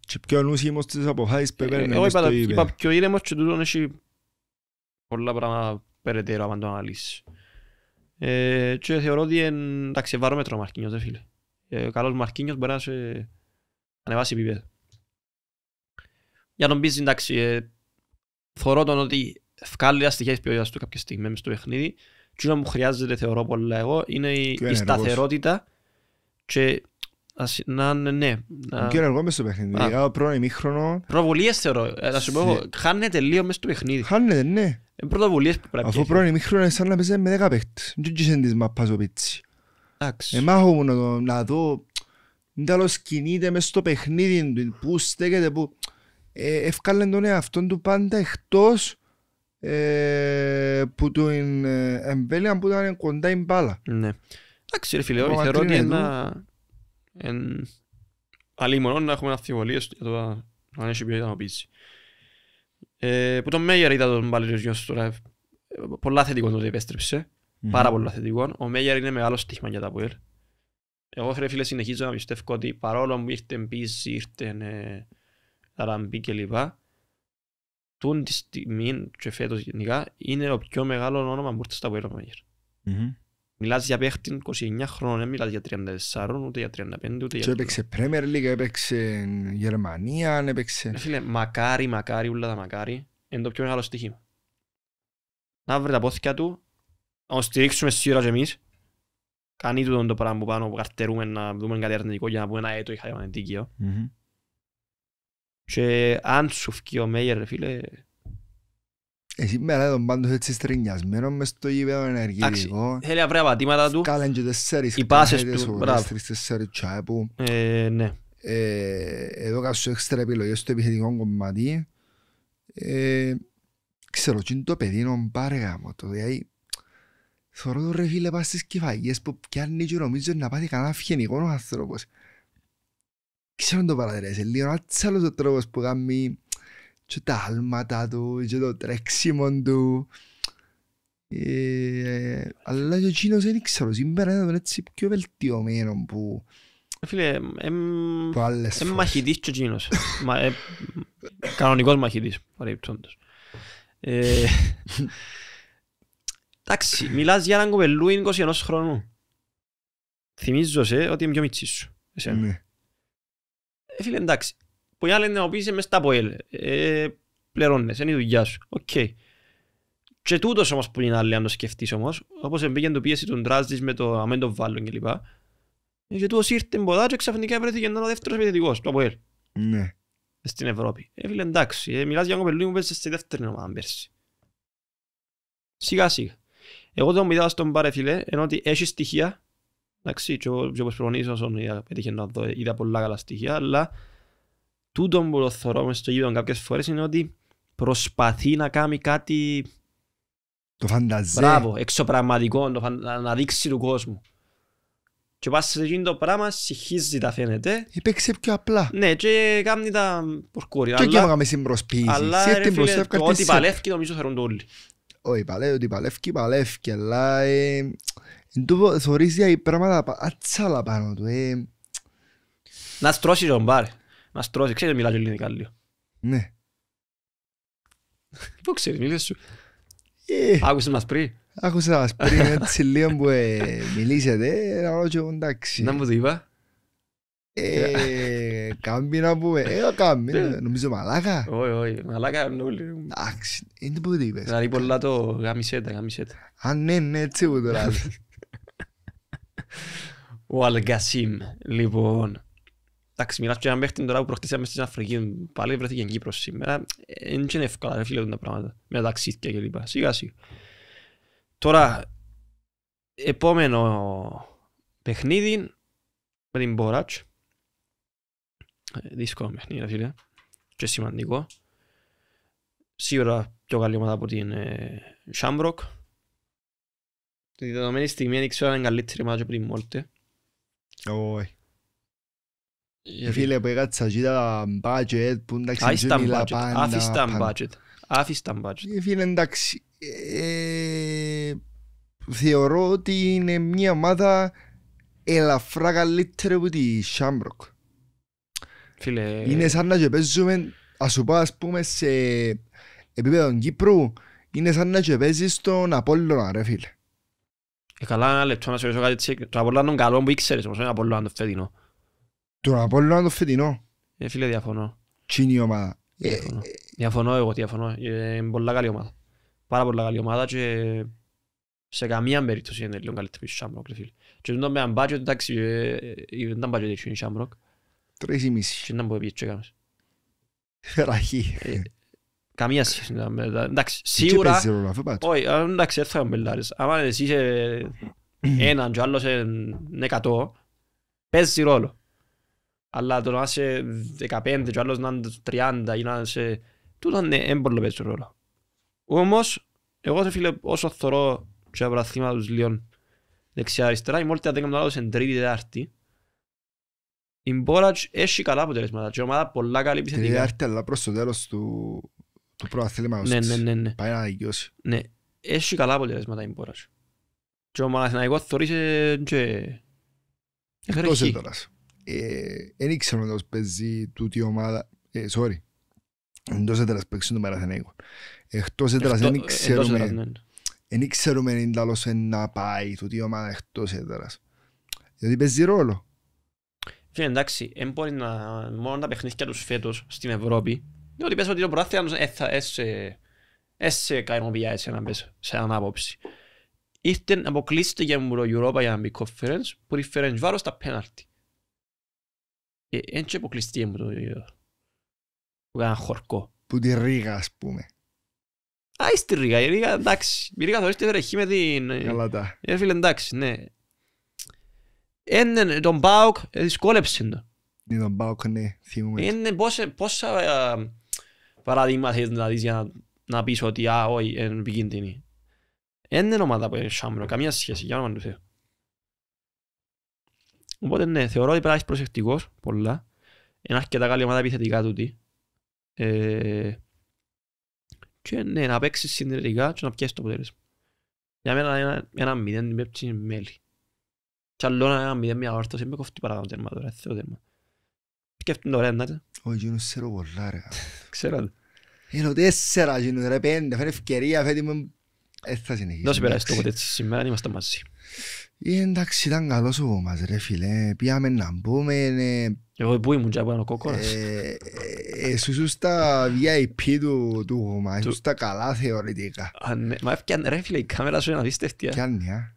Και πιο νούσιμος της αποφάσεις που ε, έπαιρνε. Εγώ είπα, είπα πιο ήρεμος και τούτον έχει πολλά πράγματα περαιτέρω αν το αναλύσεις. Ε, και θεωρώ ότι εντάξει βαρόμετρο ο Μαρκίνιος, δεν φίλε. Ε, ο καλός Μαρκίνιος μπορεί να σε ανεβάσει επίπεδο. Για να πεις, εντάξει, ε, θεωρώ τον ότι βγάλει αστοιχές ποιότητας του κάποια στιγμή μες στο παιχνίδι. Τι να μου χρειάζεται, θεωρώ πολλά εγώ, είναι η, η σταθερότητα και Ας, να, ναι, ναι. Να... Και ενεργός μες στο παιχνίδι. Α. Ο πρώτο ημίχρονο. Πρωτοβουλίες θεωρώ. Ε, να σου πω εγώ. Χάνεται λίγο μες στο παιχνίδι. Χάνεται, ναι. Είναι πρωτοβουλίες που πρέπει. Αφού ο ημίχρονο είναι σαν να παίζεις με δέκα παίχτες. Δεν ξέρω τις μαπάς ο πίτσι. Εμάχω μου να, το, να δω. Είναι κινείται μες στο παιχνίδι του. Πού στέκεται, πού. Ε, ευκάλεν τον εαυτό του πάντα εκτός ε, που του ε, εμβέλεια που ήταν κοντά η μπάλα. Ναι. Εντάξει ρε φίλε, ο θεωρώ ότι ένα... Εν... Αλλή μόνο να έχουμε αυθιβολίες για το αν έχει ήταν ο πείσει. Ε, που τον Μέγερ ήταν τον Παλαιριός τώρα, πολλά θετικό ότι επέστρεψε. Mm. Πάρα πολλά θετικό. Ο Μέγερ είναι μεγάλο στίχημα για τα Πουέλ. Εγώ ρε φίλε συνεχίζω να πιστεύω ότι παρόλο που ήρθε πίση, ήρθε... Ε, Ραμπή λοιπά Τούν τη στιγμή και φέτος γενικά είναι το πιο μεγάλο όνομα που ήρθε στα Πουέλο Μαγερ. Mm-hmm. Μιλάς για παίχτη 29 χρόνων, δεν μιλάς για 34, ούτε για 35, ούτε για... Και έπαιξε Premier League, έπαιξε Γερμανία, έπαιξε... Φίλε, μακάρι, μακάρι, ούλα τα μακάρι, είναι το πιο μεγάλο στοιχείο. Να βρει τα πόθηκια του, να στηρίξουμε σίγουρα και εμείς. Κάνει τον το πράγμα που πάνω που καρτερούμε να δούμε κάτι αρνητικό για να πούμε ένα έτο ε, είχα ένα δίκαιο. Mm-hmm. Και αν σου φκεί ο Μέγερ, ρε φίλε... Εσύ με μέρα τον πάντως έτσι στρινιασμένος μες στο γήπεδο ενεργητικό. Θέλει να βρει πατήματα του. Κάλεν και τεσσέρις. Οι πάσες του, μπράβο. Τεσσέρις τσάπου. Ε, ναι. Ε, εδώ κάσου έξτρα επιλογές στο επιθετικό κομμάτι. Ε, ξέρω, και είναι το παιδί νον πάρε γάμο το. Δηλαδή, θωρώ το ρε φίλε πάσες στις κεφαγίες που πιάνει και νομίζω να πάθει κανένα φιενικό ο άνθρωπος. Ε, Ξέρω το παρατηρέσαι, λίγο ένας άλλος ο τρόπος που κάνει και τα άλματα του και το τρέξιμο του. Ε, αλλά και Κίνος δεν ξέρω, σήμερα είναι έτσι πιο βελτιωμένο που... Φίλε, εμ... μαχητής και εκείνος. Μα, ε, κανονικός μαχητής, παρεμπιπτόντως. Εντάξει, μιλάς για έναν κοπελού 21 χρόνου. Θυμίζω σε ότι είμαι πιο μητσής σου. Ναι. Ε, φίλε, εντάξει, που οι άλλοι να πεις μες στα ΠΟΕΛ, ε, πληρώνεις, είναι η δουλειά σου, οκ. Okay. Και τούτος όμως που είναι άλλοι, αν το σκεφτείς όμως, όπως εμπήγε το πίεση του Ντράζης με το Αμέντο βάλλον κλπ. Ε, και τούτος ήρθε μποδά και ξαφνικά βρέθηκε ένα δεύτερος επιθετικός το ΠΟΕΛ. Ναι. Στην Ευρώπη. Ε, φίλε, εντάξει, ε, μιλάς για κοπελίου μου παίζεις στη δεύτερη ομάδα πέρσι. Σιγά σιγά. Εγώ τον μιλάω στον παρεφιλέ, ενώ ότι έχεις στοιχεία Εντάξει, και όπως προπονείς όσον πέτυχε να δω, είδα πολλά καλά στοιχεία, αλλά τούτο που το θεωρώ μες στο γήπεδο κάποιες φορές είναι ότι προσπαθεί να κάνει κάτι το φανταζέ. Μπράβο, εξωπραγματικό, το φαν... να δείξει του κόσμου. Και πας σε εκείνο το πράγμα, συγχύζει τα φαίνεται. Υπήρξε πιο απλά. Ναι, και κάνει τα πορκόρια. Και αλλά... και συμπροσποίηση. Αλλά ρε το ότι παλεύκει νομίζω θα το όλοι. Όχι, παλεύει, ότι παλεύκει, παλεύκει, αλλά... Ε, θεωρείς θωρείς για πράγματα ατσάλα πάνω του. Ε... Να στρώσει τον μπάρ. Να στρώσει. Ξέρετε μιλάς ελληνικά λίγο. Ναι. Πού ξέρεις, μιλήσεις σου. Ε... Άκουσες μας πριν. Άκουσες μας πριν έτσι λίγο που ε, μιλήσετε. Να ρωτήσω εντάξει. Να μου το είπα. Ε, κάμπι να πούμε. Ε, κάμπι. Ναι. Νομίζω μαλάκα. Όχι, όχι. Μαλάκα είναι όλοι. Εντάξει. Είναι που το είπες. Δηλαδή πολλά το γαμισέτα, γαμισέτα. Α, ναι, ναι, έτσι που το λάθος. Ο Αλγκασίμ, λοιπόν. Εντάξει, μιλάς και έναν παίχτη τώρα που προχτήσαμε στην Αφρική, πάλι βρέθηκε εν Κύπρος σήμερα. Δεν ε, είναι εύκολα, ρε φίλε, τα πράγματα. Με τα ταξίδια και λοιπά. Σιγά σιγά. Τώρα, επόμενο παιχνίδι με την Μποράτσ. Ε, δύσκολο παιχνίδι, ρε φίλε. Και σημαντικό. Σίγουρα πιο καλή ομάδα από την Σάμπροκ. Ε, Τη δεδομένη στιγμή δεν ξέρω αν είναι καλύτερη ομάδα την μόλτε. Όχι. Φίλε που έκατσα και τα budget που εντάξει Άφης τα budget, άφης τα budget, budget. Φίλε εντάξει, θεωρώ ότι είναι μια ομάδα ελαφρά καλύτερη από τη Σάμπροκ. Φίλε... Είναι σαν να και παίζουμε, ας σου πω ας πούμε σε επίπεδο Κύπρου, είναι σαν να και παίζεις στον Απόλλωνα ρε φίλε καλά ένα λεπτό να σε ρωτήσω κάτι έτσι. Το Απόλλωνα τον καλό που ήξερες, όμως είναι Απόλλωνα το φετινό. Το Απόλλωνα το φετινό. Ε, φίλε, διαφωνώ. Τι είναι η ομάδα. διαφωνώ εγώ, διαφωνώ. Είναι πολλά καλή ομάδα. Πάρα πολλά καλή ομάδα και σε καμία περίπτωση είναι λίγο καλύτερη πίσω Σάμπροκ, φίλε. Και το με αν εντάξει, δεν ήταν budget είναι Σάμπροκ. Τρεις ή μισή. Και να μπορεί να πιέτσι έκαμε. Ραχή. Καμία συγχωνία. Εντάξει, σίγουρα. Όχι, εντάξει, δεν θα είμαι μπελάρης. Άμα εσύ είσαι έναν και ο άλλος είναι 100, παίζει ρόλο. Αλλά το να είσαι 15 και ο να είναι 30 ή να είσαι... Τούτο δεν μπορεί να παίζει ρόλο. Όμως, εγώ φίλε όσο θωρώ και από τα θύματα τους λίων δεξιά-αριστερά, η μόλτα δεν κάνω λάθος εν τρίτη-τετάρτη, η Μπόρατς έχει καλά αποτελέσματα και η ομάδα πολλά καλή επιθετικά. Τετάρτη, αλλά προς το τέλος του του προαθλήματος ναι, ναι, ναι, ναι. πάει να δικαιώσει. Ναι, έχει καλά αποτελέσματα η Μπόρας. Και ο Μαναθηναϊκός θωρήσε και... Εκτός έντονας. Δεν ε, ήξερα να τους παίζει τούτη ομάδα, ε, sorry, εντός έντονας παίξει το Μαναθηναϊκό. Εκτός έντονας δεν ήξερουμε... Δεν ήξερουμε αν είναι άλλος να πάει τούτη ομάδα εκτός έντονας. Γιατί παίζει ρόλο. Φίλε, εντάξει, να... μόνο τα παιχνίδια τους φέτος στην Ευρώπη ναι, ότι πες ότι το προάθλημα έσε καημοποιά έτσι να πες σε έναν άποψη. Ήρθε αποκλείστηκε μου το Europa για να μπει conference που ρίφερε βάρος τα πέναρτι. Και ε, εν και αποκλειστήκε μου το που έκανα χορκό. Που τη Ρίγα ας πούμε. Α, στη Ρίγα. Η Ρίγα εντάξει. Η Ρίγα θεωρείς τη βρεχή με την... Καλάτα. Ε, φίλε εντάξει, ναι. Εν τον Πάοκ ε, δυσκόλεψε το. Είναι τον Πάοκ ναι, ναι θυμούμε. Είναι πόσα Παράδειγμα θες να δεις για να, πεις ότι α, όχι, είναι επικίνδυνη. Δεν είναι ομάδα που είναι σάμπρο, καμία σχέση, για όνομα του Θεού. Οπότε ναι, θεωρώ ότι πρέπει να είσαι προσεκτικός πολλά. Είναι αρκετά καλή ομάδα επιθετικά τούτη. Ε, και ναι, να παίξεις συντηρητικά και να πιέσεις το αποτέλεσμα. Για μένα ένα, ένα μηδέν πέψει μέλη. Κι άλλο ένα μηδέν μια όρθωση, είμαι κοφτή παραπάνω τέρμα τώρα, θέλω τέρμα. Σκέφτουν το ωραία να Όχι, γίνουν ξέρω πολλά ρε. Ξέρω. Είναι τέσσερα, γίνουν ρε πέντε, Φέρνει ευκαιρία, φέρε μου. Έτσι θα συνεχίσω. Δώσε περάσει το κοτέτσι σήμερα, είμαστε μαζί. Ε, εντάξει, ήταν καλός ο μας ρε φίλε. Πήγαμε να μπούμε. Ναι. Εγώ που ήμουν και από ο κόκορας. Ε, ε, εσύ σου στα VIP του κόμμα, εσύ στα καλά θεωρητικά. Ναι. Μα έφτιαν ρε φίλε η κάμερα σου είναι απίστευτη. Κι αν, ναι.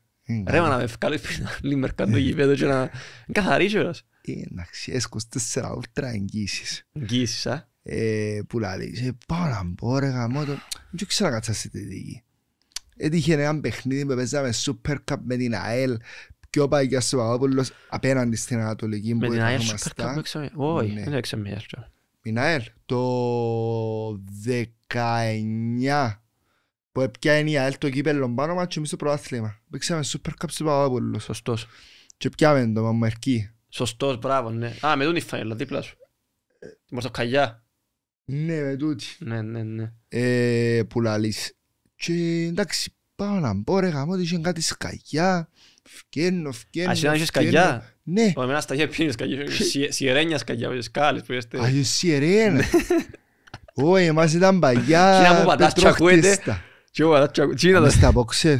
Ρε μα να με βγάλεις πριν άλλη μερικά το γηπέδο και να καθαρίσω. Εντάξει, 24 ούτρα εγγύσεις. Εγγύσεις, α. Ε, που λέει, «Ε, πάω να μπω ρε το. Δεν ξέρω να κάτσα στη ε, τελική. Έτυχε ένα παιχνίδι που παίζαμε Super Cup με την ΑΕΛ πιο πάει και στο Παπαδόπουλος απέναντι στην Ανατολική που είχαμε Με την ΑΕΛ Super Cup έξαμε. Όχι, ναι. δεν έξαμε μια ΑΕΛ. Την ΑΕΛ το 19 που έπιανε η ΑΕΛ το κύπελλο πάνω μας και εμείς το προάθλημα. Παίξαμε Super Cup στο Παπαδόπουλος. Σωστός. Και πιάμε το μαμερκή. Σωστός, μπράβο, ναι. Α, με τούτη φανέλα, δίπλα σου. Τη ε, μορτοκαλιά. Ναι, με τούτη. Ναι, ναι, ναι. Ε, που λαλείς. Και εντάξει, πάω να μπω ρε γαμώ, είχε κάτι σκαλιά. Φκένω, φκένω, Ας είχε σκαλιά. Ναι. Ο εμένα σταγιά πιένει σκαλιά. σιερένια σκαλιά, όχι σκάλες που είστε. Αγιο σιερένα. Όχι, εμάς ήταν παγιά πετροχτίστα. Τι να Τι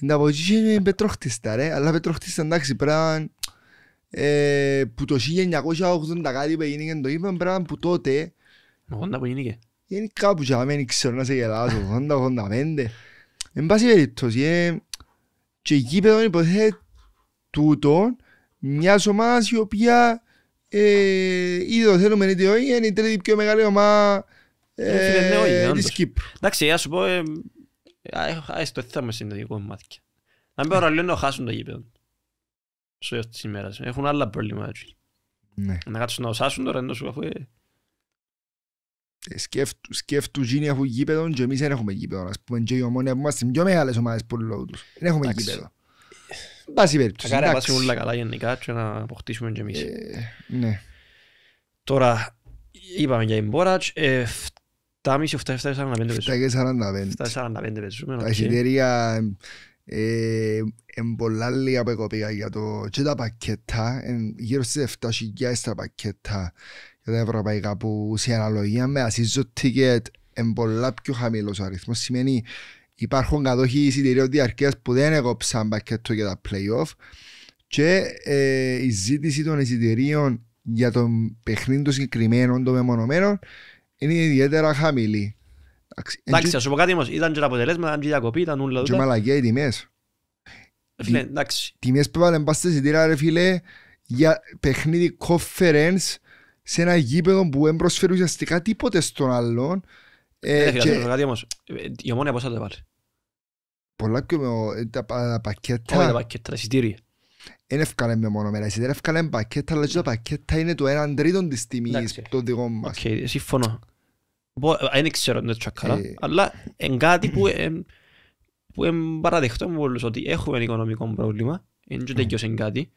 Να πω, πετροχτίστα ρε, αλλά πετροχτίστα εντάξει ε, που το 1980 κάτι που έγινε το είπαν πράγμα που τότε 80 που γινήκε. είναι κάπου για μένα ξέρω να σε γελάσω 80-85 εν πάση περίπτωση ε, και εκεί παιδόν υποθέτει τούτο μια ομάδα η οποία ε, ήδη το θέλουμε είναι όχι, είναι η τρίτη πιο μεγάλη ομάδα ε, της Κύπρου. Εντάξει, ας σου πω, ε, ας το θέμα είναι το δικό μου μάθηκε. Να μην παραλύνω, χάσουν το γήπεδο σου Έχουν άλλα πρόβλημα έτσι. Ναι. Να κάτσουν να οσάσουν τώρα ενώ σου αφού... Ε. Ε, σκέφτου, σκέφτου γίνει έχουν γήπεδο και εμείς δεν έχουμε γήπεδο. Ας πούμε και η ομόνια που είμαστε πιο μεγάλες ομάδες που λόγω τους. Δεν έχουμε γήπεδο. Πάση περίπτωση. όλα καλά γενικά και να αποκτήσουμε εμείς. Ε, ναι. Τώρα είπαμε για ε, πολλά λίγα πεκοπία για το και τα πακέτα, γύρω στις 7.000 τα πακέτα για τα ευρωπαϊκά που σε αναλογία με ασίζο τίκετ εν πολλά πιο χαμηλός αριθμός. Σημαίνει υπάρχουν κατόχοι εισιτηρίων διαρκείας που δεν έκοψαν πακέτο για τα play-off και ε, η ζήτηση των εισιτηρίων για το παιχνίδι των συγκεκριμένων των μεμονωμένων είναι ιδιαίτερα χαμηλή. Εντάξει, ας σου πω κάτι όμως, ήταν και τα αποτελέσματα, ήταν και η διακοπή, ήταν όλα Και μαλακιά τιμές. Ναι, εντάξει. Τιμές που ρε φίλε, για παιχνίδι conference σε ένα γήπεδο που δεν ουσιαστικά τίποτε στον άλλον. Ε, ε κάτι όμως, η ομόνια θα το Πολλά ε, τα πακέτα. τα πακέτα, τα Δεν ναι. Δεν ξέρω αν το τσακαρά, αλλά είναι κάτι που που παραδεχτώ με όλους ότι έχουμε οικονομικό πρόβλημα, Είναι και τέτοιος είναι κάτι,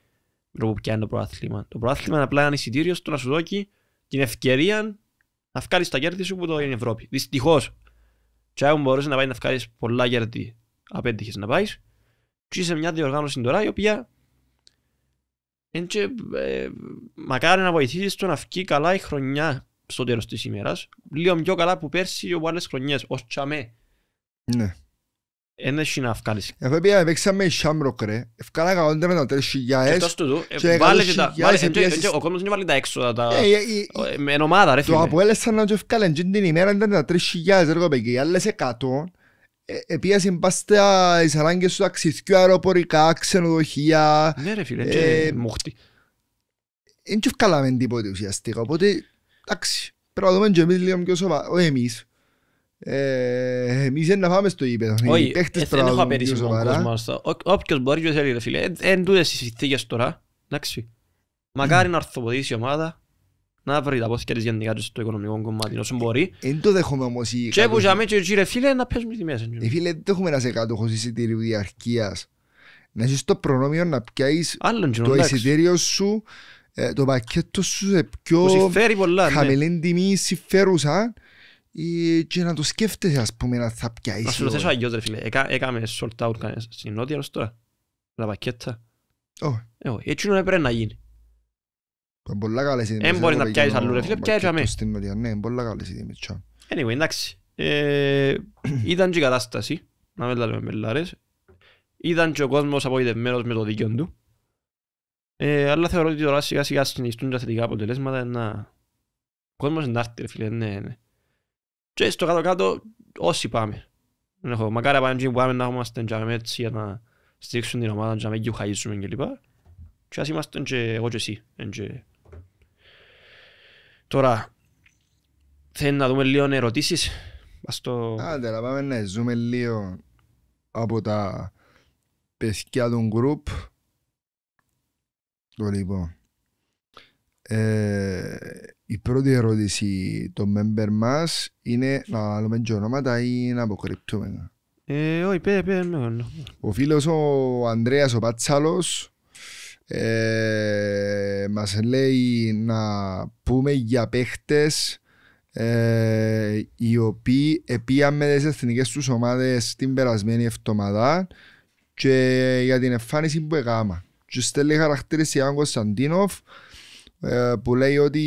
λόγω που πιάνει το προάθλημα. Το προάθλημα είναι απλά ένα εισιτήριο στο να σου δώσει την ευκαιρία να βγάλεις τα κέρδη σου που το είναι η Ευρώπη. Δυστυχώς, και αν μπορούσε να πάει να βγάλεις πολλά κέρδη, απέτυχες να πάει, και είσαι μια διοργάνωση τώρα η οποία και, μακάρι να βοηθήσεις το να βγει καλά η χρονιά στο τέλος της ημέρας, λίγο πιο καλά που πέρσι από άλλες χρονιές, ως τσαμέ. Ναι. Ένα έχει να βγάλεις. Εγώ πήγαμε, παίξαμε η Σάμπροκ ρε, ευκάλα καγόντα με ε, τα τρεις χιλιάες και βάλε και ο κόσμος είναι βάλει τα έξοδα, τα, ε, ε, με ομάδα ρε φίλε. Το αποέλεσαν να τους την ημέρα ήταν τα τρεις χιλιάες ρε κοπέκι, άλλες εκατό, Επίσης, τις ανάγκες του ταξιδιού, αεροπορικά, Δεν εντάξει, πρέπει να δούμε και εμείς λίγο πιο σοβαρά, όχι εμείς. Ε, εμείς είναι να πάμε στο ύπεδο. Όχι, ε, δεν έχω απερίσιμο τον κόσμο. Όποιος μπορεί και θέλει, φίλε. Ε, εν τούτες οι συνθήκες τώρα, εντάξει. Μακάρι να αρθοποδήσει η ομάδα, να βρει τα πόθηκια της γενικά του στο οικονομικό κομμάτι όσο ε, μπορεί. Εν το δέχομαι όμως οι... Και που για και ρε φίλε να παίζουμε τη μέσα. Φίλε, δεν έχουμε ένας εκάτοχος εισιτήριου διαρκείας. Να είσαι στο προνόμιο να πιάσεις το εισιτήριο σου ε, το πακέτο σου σε πιο πολλά, χαμηλή ναι. τιμή συμφέρουσα ε, και να το σκέφτεσαι ας πούμε να θα πιάσεις. Να σου το θέσω αγιώς ρε φίλε, Έκα, έκαμε sold out κανένας στην νότια ως τώρα, τα πακέτα. Όχι. Oh. Έτσι είναι πρέπει να γίνει. Πολλά καλές είναι. Δεν μπορεί να πιάσεις αλλού ρε φίλε, πιάσεις αμέ. Στην νότια, ναι, πολλά καλές είναι. Anyway, εντάξει. Ε, ήταν και η κατάσταση, να με λέμε με λάρες. Ήταν και ο κόσμος απογοητευμένος με το δίκαιο του. Ε, αλλά θεωρώ ότι τώρα σιγά σιγά συνιστούν τα θετικά αποτελέσματα να... Ο κόσμος είναι άρτη, φίλε, ναι, ναι. Και στο κάτω-κάτω όσοι πάμε. Έχω, μακάρι πάμε που πάμε να είμαστε έτσι για να στήξουν την ομάδα, τζαμε και ουχαίζουμε και λοιπά. Και ας είμαστε και εγώ και εσύ. Και... Τώρα, θέλεις να δούμε λίγο ερωτήσεις. Ας το... Άντε, να πάμε να ζούμε λίγο από τα παιδιά του γκρουπ το λοιπόν. Ε, η πρώτη ερώτηση των member μας είναι να λέμε και ονόματα ή να αποκρυπτούμε. Ε, όχι, πέ, πέ, Ο φίλος ο Ανδρέας ο Πάτσαλος ε, μας λέει να πούμε για παίχτες ε, οι οποίοι επίαν με τις εθνικές τους ομάδες την περασμένη εβδομάδα και για την εμφάνιση που έκαναν και στέλνει χαρακτήριση Ιάν Σαντίνοφ, ε, που λέει ότι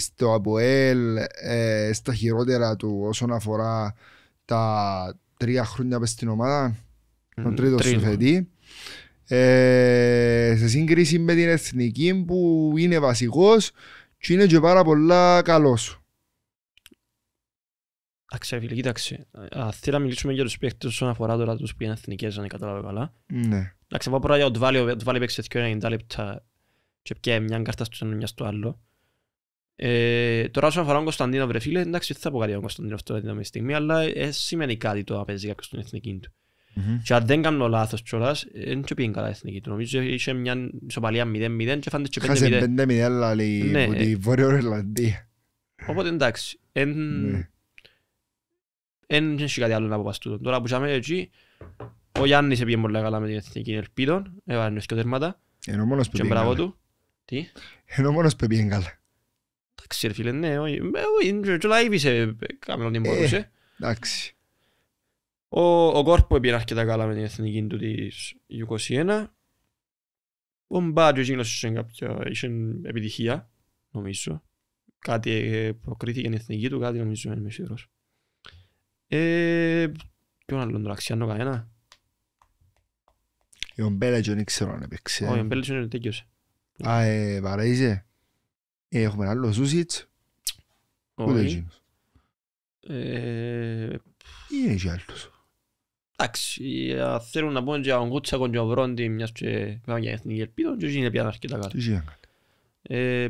στο ΑΠΟΕΛ ε, στα χειρότερα του όσον αφορά τα τρία χρόνια πες στην ομάδα τον τρίτο συμφέτη, ε, σε σύγκριση με την εθνική που είναι βασικός και είναι και πάρα πολλά καλός Αξιά φίλε, κοίταξε. Θέλω να μιλήσουμε για τους παίκτες όσον αφορά τώρα τους που είναι εθνικές, αν κατάλαβα καλά. Ναι. Να ξεπάω πρώτα για τον Ντβάλι, ο Ντβάλι παίξε 90 λεπτά και πια μια κάρτα στον ένα στο άλλο. Ε, τώρα όσον αφορά τον Κωνσταντίνο βρε φίλε, εντάξει δεν θα πω κάτι για τον Κωνσταντίνο αυτό την στιγμή, αλλά ε, σημαίνει κάτι το να παίζει κάποιος στην εθνική του. Mm-hmm. Και αν δεν κάνω λάθος κιόλας, δεν ε, και πήγαινε καλά η εθνική του. Νομίζω ότι είχε μια ισοπαλία 0-0 και φάνηκε 5-0. Χάσε 5-0 αλλά λέει ναι, ε. η Βόρεια Ιρλανδία. Οπότε εντάξει, Εν... Ναι δεν έχει κάτι άλλο να πω Τώρα που είχαμε εκεί, ο Γιάννης πήγε πολύ καλά με την εθνική ελπίδων, έβαλε νέους και Ενώ μόνος που Τι? Ενώ μόνος που πήγε Εντάξει φίλε, ναι, όχι. Ε, ε, και όλα είπησε, κάμενο την μπορούσε. Ε, εντάξει. Ο Κόρπο πήγε αρκετά καλά με την εθνική του της 21. Ο Μπάτζος εκείνος είχε επιτυχία, νομίζω. η ε, ποιον άλλον τον αξιάνω κανένα. Ο Μπέλετζο δεν να αν έπαιξε. Όχι, ο Μπέλετζο είναι τέτοιος. Α, ε, παραείζε. Ε, έχουμε άλλο, Ζούζιτς. Ούτε εκείνος. Είναι και άλλος. Εντάξει, ε, θέλουν να πούν για τον Κούτσακο και τον Βρόντι, μιας και κάνουν για εθνική ελπίδα, και είναι πια αρκετά καλά. Τι ε,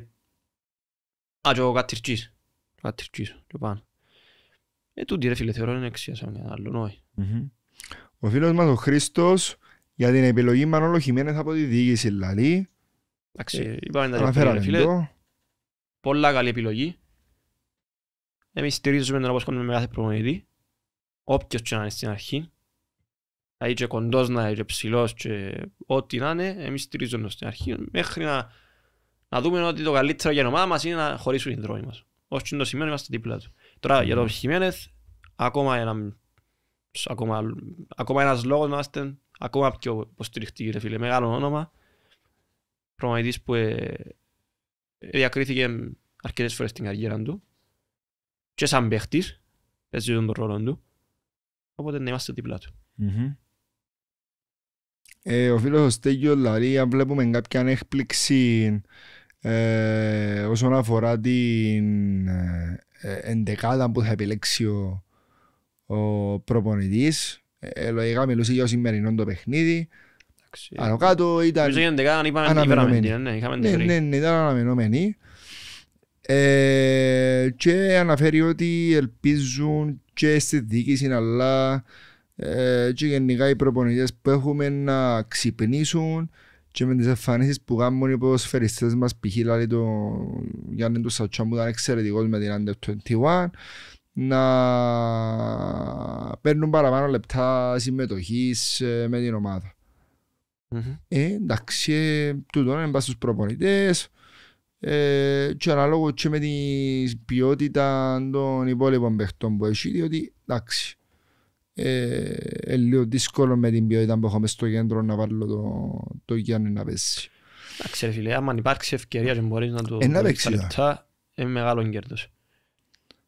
Α, και ο Κατυρτσής. Κατυρτσής, και πάνω. Ε, τούτη ρε φίλε, θεωρώ είναι αξία σαν ένα άλλο, όχι. Ο φίλος μας ο Χρήστος για την επιλογή Μανώλο Χιμένεθ από τη διοίκηση Λαλή. Δηλαδή. Εντάξει, ε, είπαμε τα ρε φίλε. Πολλά καλή επιλογή. Εμείς στηρίζουμε τον αποσχόλημα με κάθε προμονητή. Όποιος και να είναι στην αρχή. Δηλαδή και κοντός να είναι και ψηλός και ό,τι να είναι, εμείς στηρίζουμε τον στην αρχή. Μέχρι να, να δούμε ότι το καλύτερο για την ομάδα μας είναι να χωρίσουν οι δρόμοι μας. Όσο είναι το σημείο είμαστε δίπλα του. Τώρα για τον Χιμένεθ, ακόμα, ένα, ακόμα, ακόμα ένας λόγος να είστε ακόμα πιο υποστηριχτή, ρε φίλε. Μεγάλο όνομα. Προμονητής που ε, διακρίθηκε αρκετές φορές στην καριέρα του. Και σαν παίχτης, παίζει τον ρόλο του. Οπότε να είμαστε δίπλα του. Mm-hmm. Ε, ο φίλος ο Στέγιο Λαρία βλέπουμε κάποια έκπληξη ε, όσον αφορά την ε, ε, εντεκάδα που θα επιλέξει ο, ο προπονητής, ε, λογικά μιλούσε για σημερινό το παιχνίδι. Ανω κάτω ήταν αναμενόμενη. Ναι, ναι, ναι, ναι, ήταν ε, και αναφέρει ότι ελπίζουν και στη διοίκηση αλλά ε, και γενικά οι προπονητές που έχουμε να ξυπνήσουν και με τις εμφανίσεις που κάνουν οι ποδοσφαιριστές μας π.χ. λάλη το Γιάννη του Σατσάν που ήταν εξαιρετικός με την Under 21 να παίρνουν παραπάνω λεπτά συμμετοχής ε, με την ομάδα. Mm-hmm. Ε, εντάξει, ε, τούτο είναι στους προπονητές ε, και ανάλογο και με την ποιότητα των υπόλοιπων παιχτών που έχει, διότι εντάξει, ε, ε, λίγο δύσκολο με την ποιότητα που έχουμε στο κέντρο να βάλω το, το Γιάννη να πέσει. Εντάξει φίλε, άμα υπάρξει ευκαιρία και μπορείς να το ε, παίξεις ναι. λεπτά, είναι μεγάλο κέρδος.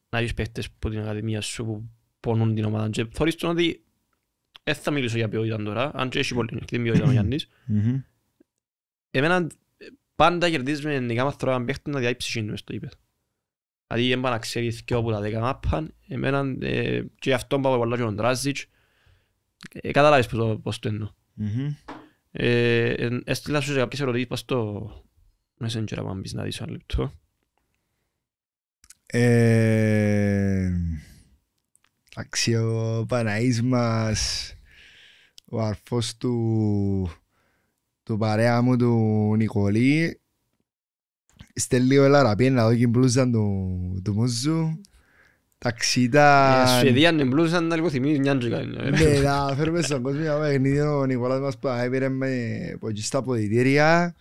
Να έχεις παίχτες από την Ακαδημία σου που πονούν την ομάδα. Και θωρείς τον ότι δεν θα μιλήσω για ποιότητα τώρα, αν και έχει πολύ την ποιότητα ο Γιάννης. Εμένα πάντα κερδίζουμε νικά μαθρώα αν παίχτουν να διάει ψυχή μες στο είπε. Δηλαδή δεν πάνε να ξέρεις δυο από τα δέκα μάπαν. Εμένα ε, και αυτόν πάω πολλά και τον Τράζιτς. Ε, καταλάβεις πώς το, πώς το εννοώ. Mm-hmm. Ε, ε, έστειλα σου σε κάποιες ερωτήσεις στο Messenger από μπεις να δεις ένα λεπτό. Ε, αξιο Παναής μας, ο αρφός του, του παρέα μου του Νικολή, στέλνει έλαρα πιέν να δω και μπλούζα του, του Μούζου. Ταξίτα... Η Σουηδία είναι μπλούζα να λίγο θυμίζει μια τζικα. Ε. Ναι, να φέρουμε στον κόσμο μια παιχνίδι ο Νικολάς μας έπαιρε με ποτή στα ποδητήρια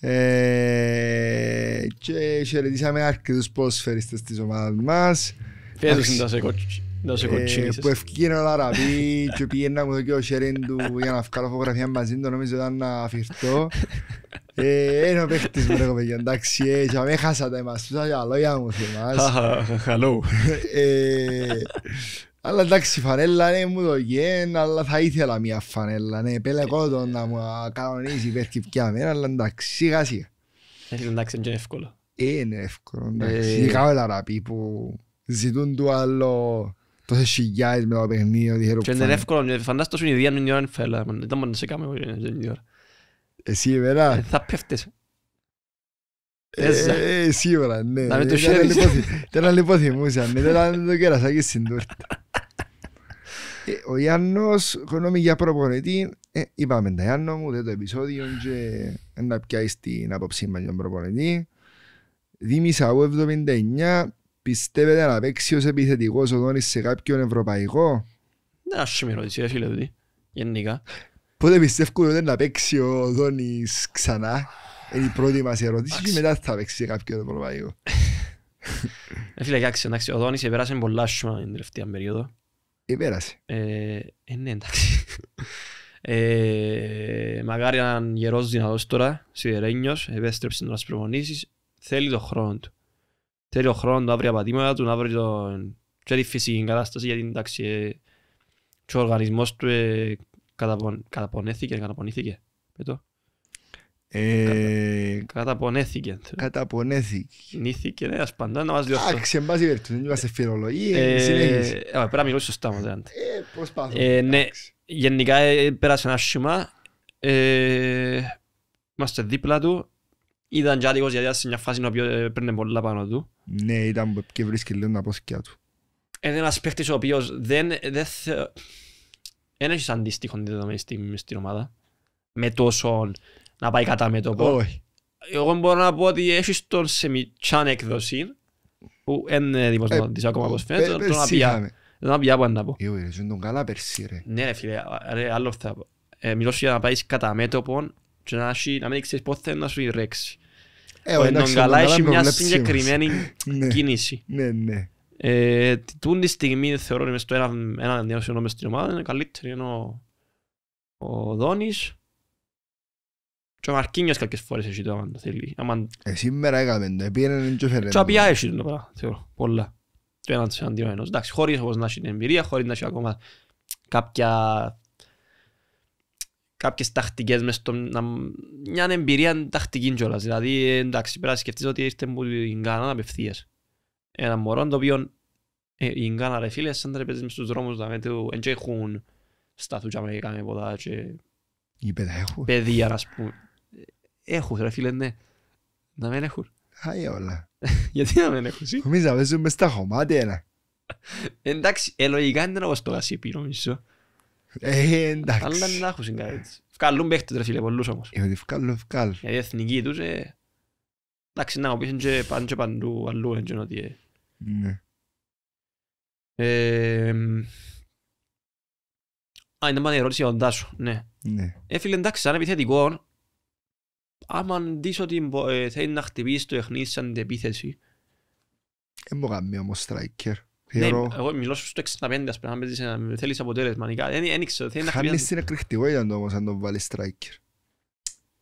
ε, και χαιρετήσαμε αρκετούς ποσφαιριστές της ομάδας μας. Φέτος είναι τα σε κότσιτσι. Ε, που ευκίνω να ραβεί και πήγαινα μου και ο χέριν του για να βγάλω φωτογραφία μαζί του νομίζω ήταν να φυρτώ Ένα ε, παίχτης μου ρε παιδιά εντάξει ε, και με χάσα τα εμάς τους για λόγια μου θυμάς Χαλό Αλλά εντάξει φανέλα ναι μου το γεν αλλά θα ήθελα μια φανέλα ναι πελεκό τον να μου κανονίσει παιχτή πια μένα αλλά εντάξει σιγά σιγά Εντάξει είναι εύκολο Είναι εύκολο εντάξει Ειδικά με τα που ζητούν του άλλο τόσες χιλιάδες με το παιχνίδι, ό,τι Και είναι εύκολο, φαντάζομαι τόσο είναι η φέλα, δεν μπορεί να σε κάνω ώρα. Εσύ ε, ε, Θα πέφτες. Ε, ε, σίγουρα, ναι. Να με το χέρι. Ναι, το στην τούρτα. Ο Ιάννος, γνώμη για προπονητή, είπαμε τα Ιάννο μου, δεν το επεισόδιο και να πιάσει την άποψή μας για προπονητή. Δήμη 79, Πιστεύετε να παίξει ως επιθετικός ο Δόνης σε κάποιον ευρωπαϊκό. Δεν ναι, ας με ρωτήσεις, ρε φίλε γενικά. Πότε πιστεύω ότι να παίξει ο Δόνης ξανά. Είναι η πρώτη μας ερώτηση και μετά θα παίξει σε κάποιον ευρωπαϊκό. Ρε φίλε, εντάξει, εντάξει, ο Δόνης επέρασε πολλά σημα την τελευταία περίοδο. Επέρασε. Ε, ε ναι, εντάξει. Ε, μακάρι έναν γερός δυνατός τώρα, σιδερένιος, επέστρεψε να προπονήσεις, θέλει τον χρόνο του. Θέλει χρόνο το αύριο πατήματα του, αύριο τον... και τη φυσική κατάσταση γιατί εντάξει ε, και ο οργανισμός του ε, καταπον... καταπονέθηκε, καταπονήθηκε. Πέτω. Ε... Κα... Καταπονέθηκε. Καταπονέθηκε. Νήθηκε, ναι, ας παντά να μας διώσω. Εντάξει, εν πάση δεν είμαστε φιλολογίες, συνέχιση. Ε, ε, πρέπει να μιλήσω σωστά μας, δηλαδή. Ε, προσπάθω. ναι, γενικά πέρασε ένα σχήμα, ε, είμαστε δίπλα του, ήταν και άδικος γιατί σε μια φάση που έπαιρνε ε, πολλά πάνω του. Ναι, ήταν και βρίσκει λίγο τα πόσκια του. Είναι ένας παίχτης ο οποίος δεν, δεν θε... έχεις αντίστοιχο δεδομένη στιγμή στην ομάδα. Με τόσο να πάει κατά μέτωπο. Όχι. Εγώ μπορώ να πω ότι έχεις τον σε μητσάν έκδοση που δεν ε, δημοσιοποιητής ε, ακόμα πως φαίνεται. Τον απειά. Τον να πω. Εγώ ήρθαν τον καλά περσί ρε. Ναι ρε φίλε, άλλο θα πω. Μιλώσου για να πάεις κατά μέτωπον και να, έχει, να μην ξέρεις πότε να σου ρέξει. Ε, ο έχει μια συγκεκριμένη ναι. κίνηση. Ναι, ναι. Ε, Τούν τη στιγμή θεωρώ ότι στο ένα, ένα νέο σύνολο μες στην ομάδα είναι καλύτερη ενώ ο, Δόνης και ο Μαρκίνιος κάποιες φορές έχει το άμα θέλει. Ε, σήμερα έκαμε το, επήραν και φερέντο. Και απειά έχει το πράγμα, θεωρώ, πολλά. Το έναν της αντιμένος. Εντάξει, χωρίς όπως να έχει την εμπειρία, χωρίς να έχει ακόμα κάποια κάποιες τακτικές μες στο, να, μια εμπειρία τακτική κιόλας. Δηλαδή, εντάξει, πρέπει να σκεφτείς ότι ήρθε μου την Γκάνα απευθείας. Ένα μωρό το οποίο ε, η Γκάνα ρε φίλε, σαν τρεπέζεις μες στους δρόμους, δηλαδή, δεν έχουν σταθού και αμερικά με ποτά και... Οι παιδιά Παιδεία, ας πούμε. Έχουν ρε φίλε, ναι. Να μην έχουν. Χάει όλα. Γιατί να μην έχουν, εσύ. Εμείς να παίζουμε στα χωμάτια, Εντάξει, ελογικά είναι όπως το γασίπι, νομίζω. Ε, εντάξει. Αλλά να έχουν συγκάλυψη. Βγάλουν παίχτες ρε φίλε πολλούς όμως. Ε, ότι βγάλουν, βγάλουν. Γιατί η εθνική τους, ε, εντάξει να μου πεις και πάνε και παντού αλλού, έτσι ότι... Ε. Ναι. Ε, α, είναι πάντα η ερώτηση για τον Τάσο, ναι. ναι. Ε, φίλε, εντάξει, σαν επιθετικό, άμα δεις ότι ε, θέλει να χτυπήσει το εχνίς σαν την επίθεση. Ε, μου γαμεί όμως striker. Ναι, Θεωρώ... Ναι, εγώ μιλώ στο 65, ας πρέπει να παίζεις, ε, θέλεις αποτέλεσμα. Δεν ήξερα. Χάνεις την εκρηκτικότητα όμως αν τον βάλεις striker.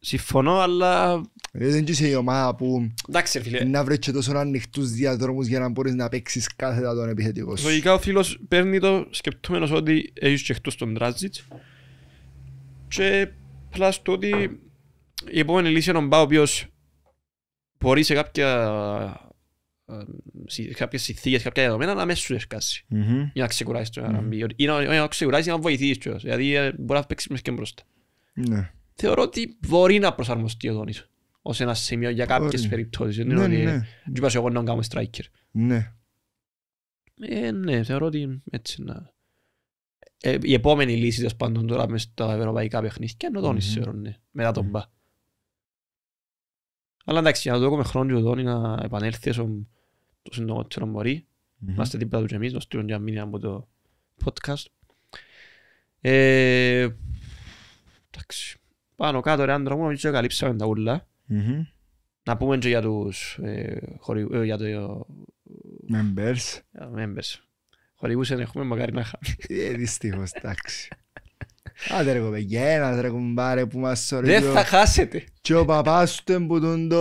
Συμφωνώ, αλλά... Ε, δεν είσαι η ομάδα που Εντάξει, φίλε. να βρεις και τόσο ανοιχτούς διαδρόμους για να μπορείς να παίξεις κάθετα τον επιθετικό σου. Λογικά ο φίλος παίρνει το σκεπτούμενος ότι έχεις και εκτός τον Τράζιτς και πλάς το ότι η επόμενη λύση είναι ο Μπα ο οποίος μπορεί σε κάποια ε, κάποιες συνθήκες, κάποια δεδομένα να μέσα σου ευκασει για να ξεκουράσεις το RMB ή να, να ξεκουράσεις να βοηθήσεις κιόλας γιατί δηλαδή, ε, μπορεί να παίξεις μέσα και μπροστά ναι. θεωρώ ότι μπορεί να προσαρμοστεί ο Δόνης ως ένα σημείο για κάποιες περιπτώσεις ναι, ναι, ναι. εγώ να κάνω striker ναι. Ε, ναι, θεωρώ ότι έτσι να η επόμενη λύση τέλος πάντων τώρα μες στα ευρωπαϊκά παιχνίδια είναι ο δονης θεωρώ, ναι, μετά τον Μπα αλλά εντάξει, να το έχουμε χρόνο και ο Δόνης να επανέλθει στον το συντομότερο Είμαστε δίπλα τους και εμείς, μας στείλουν για μήνυμα από το podcast. Ε, εντάξει. Πάνω κάτω ρε άντρα μου, νομίζω καλύψαμε τα ουλα Να πούμε και για τους ε, χορηγούς, ε, για το... Ε, members. Για members. Χορηγούς δεν έχουμε, μακάρι να χάμε. Ε, δυστυχώς, εντάξει. Άντε ρε κοπεγένας ρε κουμπάρε που μας σωρεύει. Δεν θα χάσετε. Και ο παπάς του εμποτούν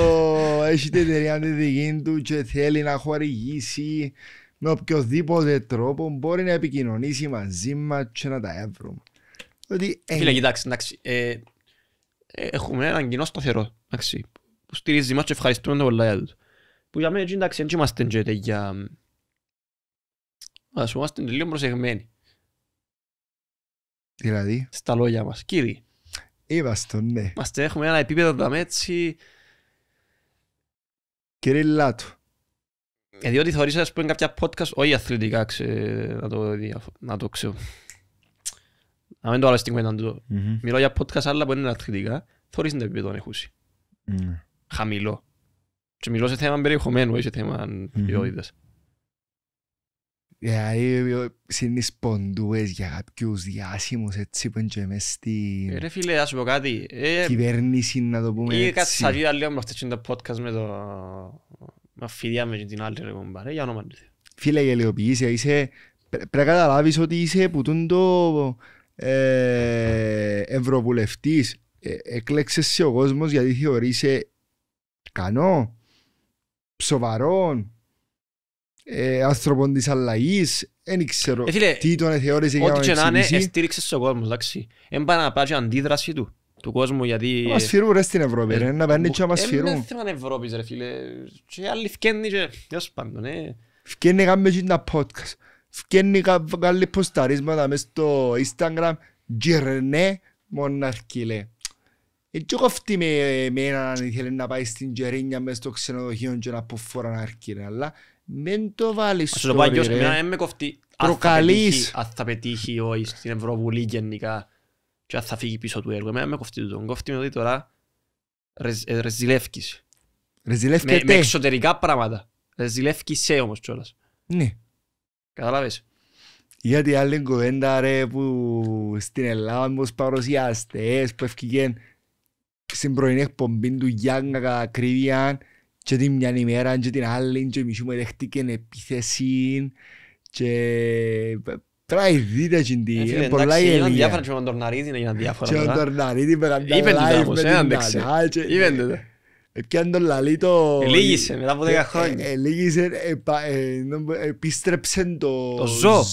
έχει την εταιρεία τη δική του και θέλει να χορηγήσει με οποιοδήποτε τρόπο μπορεί να επικοινωνήσει μαζί μας και να τα έβρουμε. Ότι... Φίλε κοιτάξτε, εντάξει, ε, ε, έχουμε έναν κοινό σταθερό εντάξει, που στηρίζει μας και ευχαριστούμε τον πολλά για Που για μένα εντάξει, δεν είμαστε για... Ας είμαστε λίγο προσεγμένοι. Δηλαδή. Στα λόγια μας. Κύριε, Είμαστε, ναι. Είμαστε, έχουμε ένα επίπεδο δαμέ έτσι. Κύριε Λάτου. Ε, διότι θεωρείς, ας πούμε, κάποια podcast, όχι αθλητικά, ξε, να το, να το ξέρω. Να μην το άλλο στην κουβέντα του. Mm-hmm. Μιλώ για podcast άλλα που είναι αθλητικά, θεωρείς είναι επίπεδο Mm. Χαμηλό. Και μιλώ σε θέμα περιεχομένου, όχι σε θέμα mm-hmm. ποιότητας. Ε, συνεισποντούες για κάποιους διάσημους έτσι που είναι μες στην ε, Ρε φίλε, ας σου πω κάτι ε, κυβέρνηση να το πούμε έτσι Ή κάτι σαρίδα λέω μπροστά στο το podcast με το με φιδιά με την άλλη ρε κομπά ρε, για όνομα του Φίλε, η ελαιοποιήσε, είσαι πρέπει να καταλάβεις ότι είσαι που τον το ευρωβουλευτής εκλέξεσαι ο κόσμος γιατί θεωρείσαι κανό, σοβαρόν ε, άνθρωπον της αλλαγής, δεν ξέρω ε, φίλε, τι τον θεώρησε για να εξηγήσει. Ό,τι και να είναι, εστήριξε στον κόσμο, εντάξει. Εν πάει να πάει και αντίδραση του, του κόσμου, γιατί... Μας φυρούν ρε στην Ευρώπη, ρε, ε, να πάνε ε, και να μας ε, φυρούν. Είναι θέμα Ευρώπης ρε φίλε, και άλλοι φκένει και... Ποιος πάντων, ε. Φκένει κάμε και ένα podcast. Φκένει κάποιοι ποσταρίσματα μες στο Instagram, γερνέ μοναρκή, λέει. Και αυτή με έναν ήθελε να πάει στην Τζερίνια μέσα στο ξενοδοχείο και να αποφόρα να αρκεί, αλλά... Μην το βάλεις στο ρε. Ας το με κοφτεί. Προκαλείς. Αν θα πετύχει ο στην Ευρωβουλή γενικά και αν θα φύγει πίσω του έργου. Εμένα με κοφτεί το. Κοφτεί με ότι τώρα ε, ρεζιλεύκεις. Ρεζιλεύκεται. Με εξωτερικά πράγματα. Ρεζιλεύκησε όμως κιόλας. Ναι. Καταλάβες. Γιατί άλλη κουβέντα ρε που στην Ελλάδα μου παρουσιαστές ε, που ευκηγέν στην πρωινή εκπομπή του Γιάννα Κρύβιαν και την μια ημέρα και ε, ε, την ε, άλλη και η μισή μου δέχτηκε επίθεση και τώρα η και την πολλά η Ελία. Διάφορα και με τον είναι διάφορα. Και τον πέραν τα live με την Είπεν το. Επιάνε τον Λαλίτο... Ελίγησε μετά από 10 χρόνια. επίστρεψε το... Το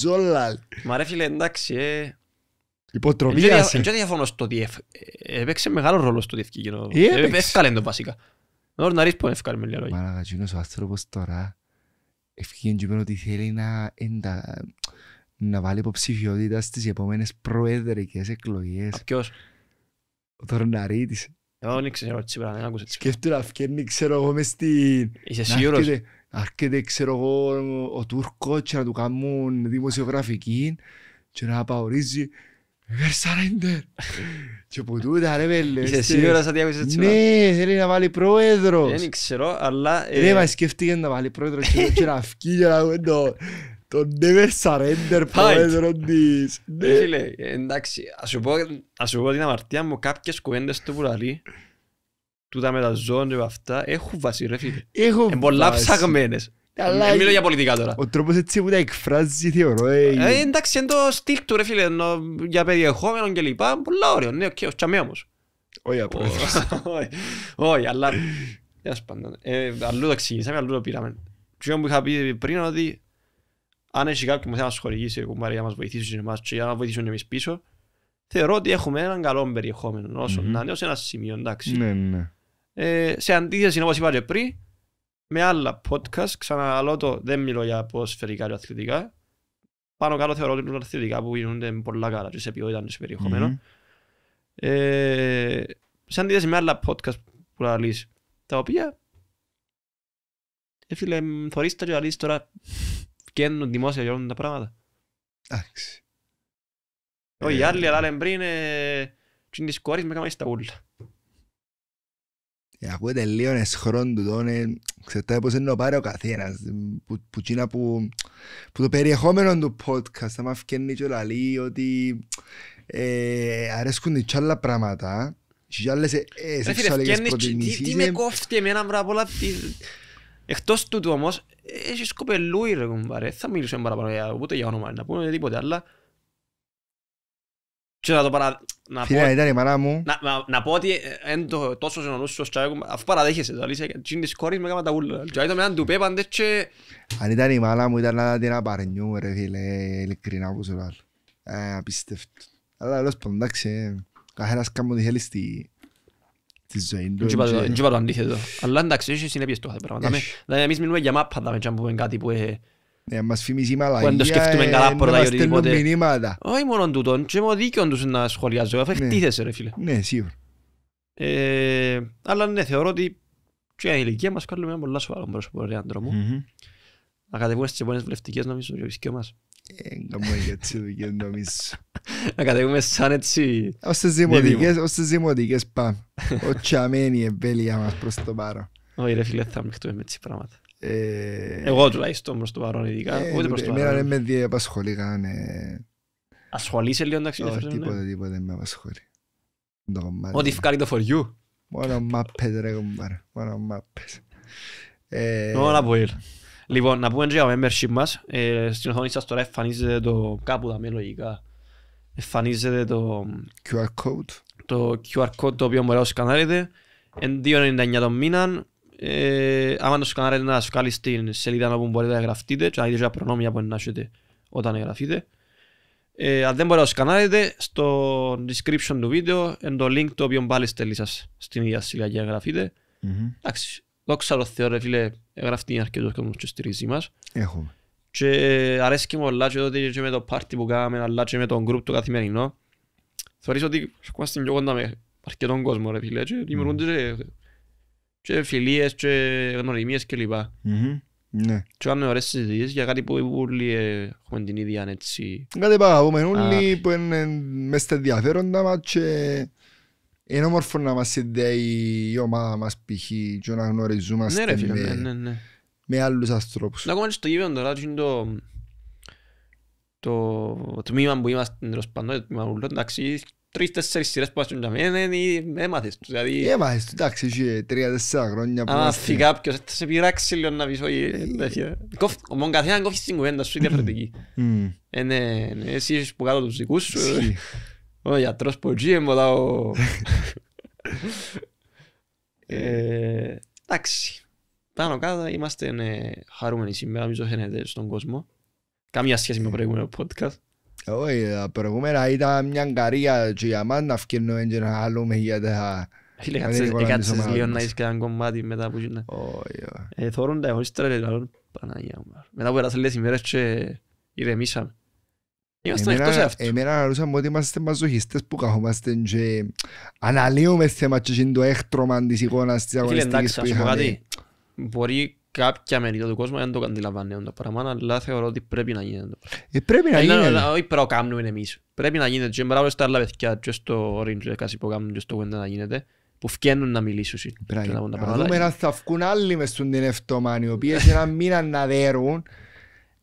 Μα ρε φίλε εντάξει, ε... διαφωνώ στο τον να που έφυγαν με λίγα λόγια. ο άνθρωπος τώρα ότι θέλει να, να βάλει υποψηφιότητα στις επόμενες προεδρικές εκλογές. Ποιος? Ο Τορναρίτης. Εγώ δεν ξέρω τι σήμερα, δεν άκουσα τι να φκένει, ξέρω εγώ, μες στην... Είσαι σίγουρος. Άρχεται, ξέρω εγώ, ο Τούρκος και να του κάνουν δημοσιογραφική και να «Βερσαρέντερ». Και που τούτα ρε πέλε. Είσαι σίγουρα σαν έτσι. Ναι, θέλει να βάλει πρόεδρος. Δεν ξέρω, αλλά... Ε, ρε, μα σκεφτείτε να βάλει πρόεδρος και να φκεί για να βγει το... Το never surrender πρόεδρος της. Ναι. εντάξει, ας σου πω, την αμαρτία μου, κάποιες κουβέντες του που λαλεί, τούτα με τα ζώνη και αυτά, έχουν βασίρε φίλε. Έχουν βασίρε. Εμπολά ψαγμένες. Ε, αλλά... Μιλώ για πολιτικά τώρα. Ο τρόπος έτσι που τα εκφράζει θεωρώ. Ε, ε εντάξει, είναι το στυλ του ρε φίλε, για περιεχόμενο και λοιπά. Πολλά ωραίο, ναι, και ως τσαμί όμως. Όχι απρόεδρος. Όχι, αλλά... Ας πάντα. Ε, αλλού το εξηγήσαμε, αλλού το πήραμε. Τι όμως είχα πει πριν ότι αν έχει κάποιος που θέλει να μας χορηγήσει κουμπάρι για να μας βοηθήσει εμάς και για να βοηθήσουν εμείς πίσω, θεωρώ ότι έχουμε έναν καλό περιεχόμενο όσο να είναι ως ένα σημείο, εντάξει. Ναι, ναι. Ε, σε αντίθεση, όπως είπατε πριν, με άλλα podcast, ξαναλώ το, δεν μιλώ για φέρει κάτι αθλητικά. Πάνω κάτω θεωρώ ότι είναι αθλητικά που γίνονται πολλά καλά και σε ποιότητα και σε περιεχομενο mm-hmm. ε, σε αντίθεση με άλλα podcast που λαλείς, τα οποία ε, φίλε, θωρίστα και λαλείς τώρα βγαίνουν δημόσια για όλα τα πράγματα. Εντάξει. Όχι, οι ε, άλλοι λένε πριν, είναι τις κόρες με κάνουμε τα ούλα. Ε, Ακούγεται λίγο εσχρόν του τόνε, ξέρετε πώς είναι να ο καθένας, που, που, που, που το περιεχόμενο του podcast θα μας φκένει και λαλεί ότι ε, αρέσκουν και άλλα πράγματα και άλλες ε, ε, σεξουαλικές προτιμήσεις. Τι, τι με ε, κόφτει εμένα μπράβο όλα, τι... εκτός τούτου όμως, εσείς κοπελούι ρε κομπάρε, θα μιλήσουμε παραπάνω για, ούτε για όνομα να πούμε τίποτε, αλλά και να το παρα... Να Φίλε, πω... ήταν η μου. Να, πω ότι τόσο ε, το, τόσο αφού παραδέχεσαι το αλήθεια, και της κόρης με κάμα τα ούλα. Και ήταν με έναν τουπέ πάντες και... Αν ήταν η μάνα μου ήταν να την απαρνιού, ρε φίλε, ειλικρινά που σου Ε, απίστευτο. Αλλά τέλος πάντων, εντάξει, ε, καθένας κάνω τη θέλει στη... ζωή του. το αντίθετο. Αλλά εντάξει, συνέπειες να ε, μας φημίζει η μαλαγία, Όταν σκεφτούμε ε, καλά πολλά ή οτιδήποτε. μηνύματα. Όχι μόνο τούτον, και είμαι δίκαιο τους να σχολιάζω, αφού ναι. εκτίθεσαι ρε φίλε. Ναι, σίγουρα. Ε, αλλά ναι, θεωρώ ότι και η ηλικία μας κάνουμε ένα πολλά σοβαρό πρόσωπο, ρε άντρο μου. Να κατεβούμε στις επόμενες βουλευτικές νομίζω και μας. Να κατεβούμε σαν έτσι... Ως τις δημοτικές πάμε. Ε, Εγώ τουλάχιστον προς το παρόν ειδικά. Ε, ούτε προς το παρόν. Εμένα δεν με διαπασχολεί καν. Ε. Ασχολείσαι λίγο εντάξει. Όχι, ναι. τίποτα, τίποτα δεν με απασχολεί. Ό,τι φκάρει το for you. Μόνο μάπες ρε κομμάρα. Μόνο μάπες. Μόνο από ελ. Λοιπόν, να πούμε για το membership μας. Στην οθόνη σας τώρα εμφανίζεται το κάπου τα μελογικά. Εμφανίζεται το... QR code. Το QR code το οποίο μπορεί να σκανάρετε. Εν 2,99 το μήνα ε, άμα το σκανάρετε να σκάλει στην σελίδα όπου μπορείτε να γραφτείτε και να δείτε τα προνόμια που να έχετε όταν γραφείτε Ε, αν δεν μπορείτε να σκανάρετε, στο description του βίντεο είναι το link το οποίο πάλι στέλνει σας στην ίδια σελίδα για να γραφτείτε. Mm-hmm. Εντάξει, δόξα τω Θεώ ρε φίλε, γραφτεί αρκετός και και στηρίζει μας. Έχουμε. Και ε, αρέσκει μου όλα και και με το πάρτι που κάναμε, αλλά και με τον group το καθημερινό. Θεωρείς ότι είμαστε πιο κοντά με αρκετόν κόσμο ρε φίλε και δημιουργούνται mm και φιλίες και γνωριμίες και λοιπά. Ναι. Και κάνουμε ωραίες συζητήσεις για κάτι που όλοι έχουμε την ίδια έτσι. Κάτι αγαπούμε όλοι που είναι μες στα ενδιαφέροντα μας και είναι όμορφο να μας συνδέει η ομάδα μας π.χ. και να γνωριζόμαστε ναι, με, ναι, ναι, ναι. με άλλους ανθρώπους. Να ακόμα στο γήπεδο τώρα είναι το, το τμήμα που είμαστε τέλος πάντων, το τμήμα που εντάξει, τρεις-τέσσερις σειρές που άσουν έμαθες τους. Δηλαδή... Έμαθες τους, εντάξει, είχε τρία-τέσσερα χρόνια που άσουν. Αν κάποιος, θα σε πειράξει λίγο να πεις ε, ναι. Ο Μονκαθέναν κόφει την κουβέντα σου, διαφορετική. Εσύ είσαι που κάτω τους δικούς σου. Ο γιατρός που έτσι εμποτά ο... Ε, εντάξει. Πάνω κάτω είμαστε ε, χαρούμενοι σήμερα, νομίζω φαίνεται στον κόσμο. Καμία σχέση με το προηγούμενο podcast. Όχι, τα προηγούμενα ήταν μια αγκαρία και για μας να φτιάχνουμε και να χαλούμε για τα... Έκατσες λίγο να είσαι κανένα κομμάτι μετά που γίνεται. Όχι, Θόρουν τα εχώστρα και λαλούν Παναγιά μου. Μετά που έρασαν λίγες ημέρες και ηρεμήσαμε. Είμαστε εκτός αυτού. Εμένα αναλούσαμε ότι είμαστε μαζοχιστές που καθόμαστε και αναλύουμε θέμα και το έκτρωμα της εικόνας της αγωνιστικής που είχαμε. Μπορεί κάποια μέρη του κόσμου δεν το αντιλαμβάνουν το πράγμα, αλλά θεωρώ ότι πρέπει να γίνεται. Ε, πρέπει να ε, ναι, γίνεται. Όχι πρέπει να κάνουμε εμείς. Πρέπει να γίνεται. Και μπράβο στα άλλα παιδιά, και στο Orange, κάτι που και στο Wenda να γίνεται, που φτιάχνουν να μιλήσουν. Να δούμε να θα βγουν άλλοι μες στον την ευτομάνη, οι οποίες σε ένα μήνα να δέρουν.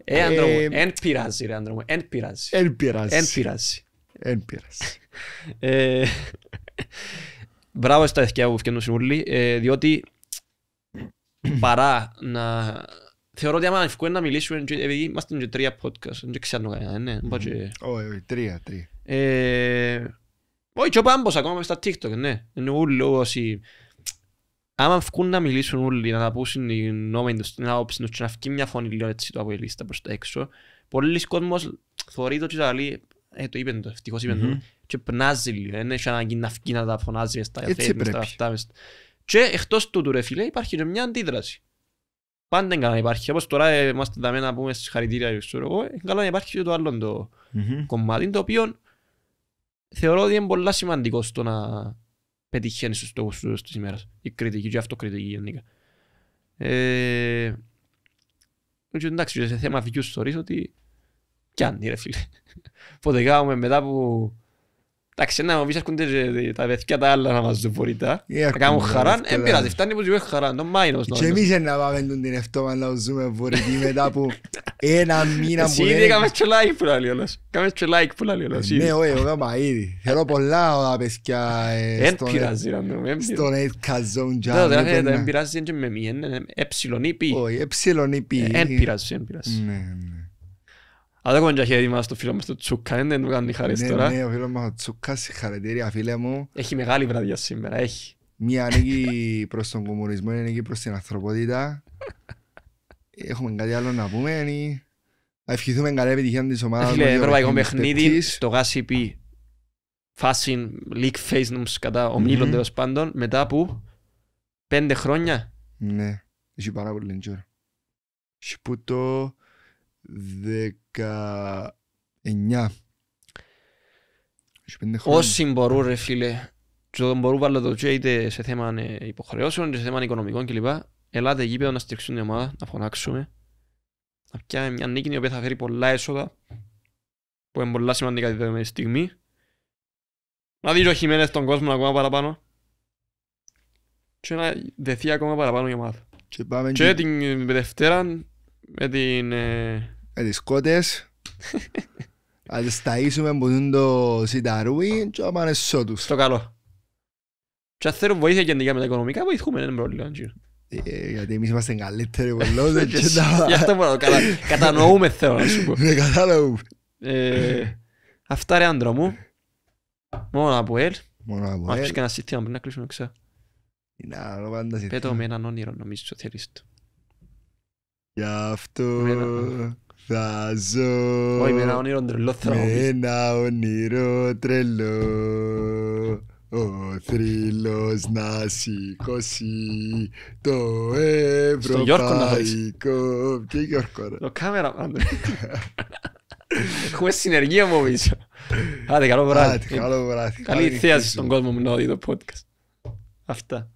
Ε, ε άντρο μου, εν πειράζει ρε άντρο μου, εν πειράζει. Εν πειράζει. Εν πειράζει. Εν πειράζει. Ε, μπράβο στα που φτιάχνουν διότι παρά να... Θεωρώ ότι άμα ευκούν να μιλήσουμε, επειδή είμαστε και τρία podcast, δεν ξέρω κανένα, ναι. Όχι, όχι, τρία, τρία. Ε, όχι, και ο Πάμπος ακόμα στα TikTok, ναι. Είναι όλοι όσοι... Άμα ευκούν να μιλήσουν όλοι, να τα πούσουν οι νόμοι τους, την άποψη τους και να βγει μια φωνή λίγο έτσι το αποελίστα προς τα έξω, πολλοί κόσμος θεωρεί το και λέει, ε, το είπεν το, ευτυχώς είπεν το, και πνάζει λίγο, δεν έχει ανάγκη να βγει να τα φωνάζει μες τα αυτά, μες τα αυτά. Και εκτός του του ρεφιλέ υπάρχει και μια αντίδραση. Πάντα είναι καλά να υπάρχει. Όπως τώρα ε, είμαστε δαμένα να πούμε στις χαρητήρια και ξέρω εγώ, είναι καλά να υπάρχει και το άλλο το mm-hmm. κομμάτι, το οποίο θεωρώ ότι είναι πολύ σημαντικό στο να πετυχαίνεις στους στόχους σου της ημέρας. Η κριτική και η αυτοκριτική γενικά. Ε, εντάξει, σε θέμα view stories ότι κι αν ρε φίλε. Πότε μετά που Εντάξει, να μου πεις τα παιδιά τα άλλα να μας δουν Να κάνουν χαρά, δεν φτάνει που ζούμε χαρά, το Και εμείς να πάμε την να ζούμε βορητή μετά από ένα μήνα που είναι. Εσύ και like που λέει όλος. like που Ναι, όχι, εγώ κάμα ήδη. Θέλω πολλά όλα παιδιά στον Δεν πειράζει, δεν πειράζει, δεν Όχι, Εν πειράζει, αλλά έχουμε και χέρι μας το φίλο μας το Τσούκα, δεν του κάνει χαρές ναι, τώρα. Ναι, ο φίλος μας ο Τσούκας, συγχαρητήρια φίλε μου. Έχει μεγάλη βραδιά σήμερα, έχει. Μία ανήκει προς τον κομμουνισμό, μία ανήκει προς την ανθρωπότητα. Έχουμε κάτι άλλο να πούμε, είναι... Ευχηθούμε καλή επιτυχία της ομάδας. Φίλε, ευρωπαϊκό παιχνίδι στο γάσι πει φάση leak face νομς κατά ομίλων τέλος πάντων, μετά που πέντε χρόνια. Ναι, έχει πάρα πολύ λίγο. Έχει που το 19. Όσοι μπορούν ρε φίλε, μπορούν βάλω το και είτε σε θέμα ε, υποχρεώσεων, είτε σε θέμα οικονομικών κλπ. Ελάτε γήπεδο να στηριξούν την ομάδα, να φωνάξουμε. Να πιάμε μια νίκη η οποία θα φέρει πολλά έσοδα, που είναι πολλά σημαντικά τη δεδομένη στιγμή. Να δει ο Χιμένες τον κόσμο ακόμα παραπάνω. Και να δεθεί ακόμα παραπάνω η ομάδα. Και, πάμε την Δευτέρα με την ε, με τις κότες. Θα τις ταΐσουμε που είναι το σιταρούι και θα πάνε σώτους. Στο καλό. Και αν θέλουν βοήθεια και με τα οικονομικά, βοηθούμε, έναν πρόβλημα. Ε, γιατί εμείς είμαστε καλύτεροι από λόγους Γι' αυτό μπορώ, κατανοούμε θέλω να σου πω. Ναι, κατανοούμε. Ε, αυτά ρε άντρα μου. Μόνο από ελ. Μόνο από ελ. Μάχεις και ένα σύστημα πριν να κλείσουμε ξά. Πέτω με έναν όνειρο νομίζω θέλεις του. Γι' αυτό... Θα ζω Όχι με ένα όνειρο τρελό θα Με ένα όνειρο τρελό Ο θρύλος να σηκώσει Το ευρωπαϊκό Ποιο Γιώργο ρε Το κάμερα πάντα Έχουμε συνεργία μου πίσω Άντε καλό βράδυ Καλή θέαση στον κόσμο μου να δει το podcast Αυτά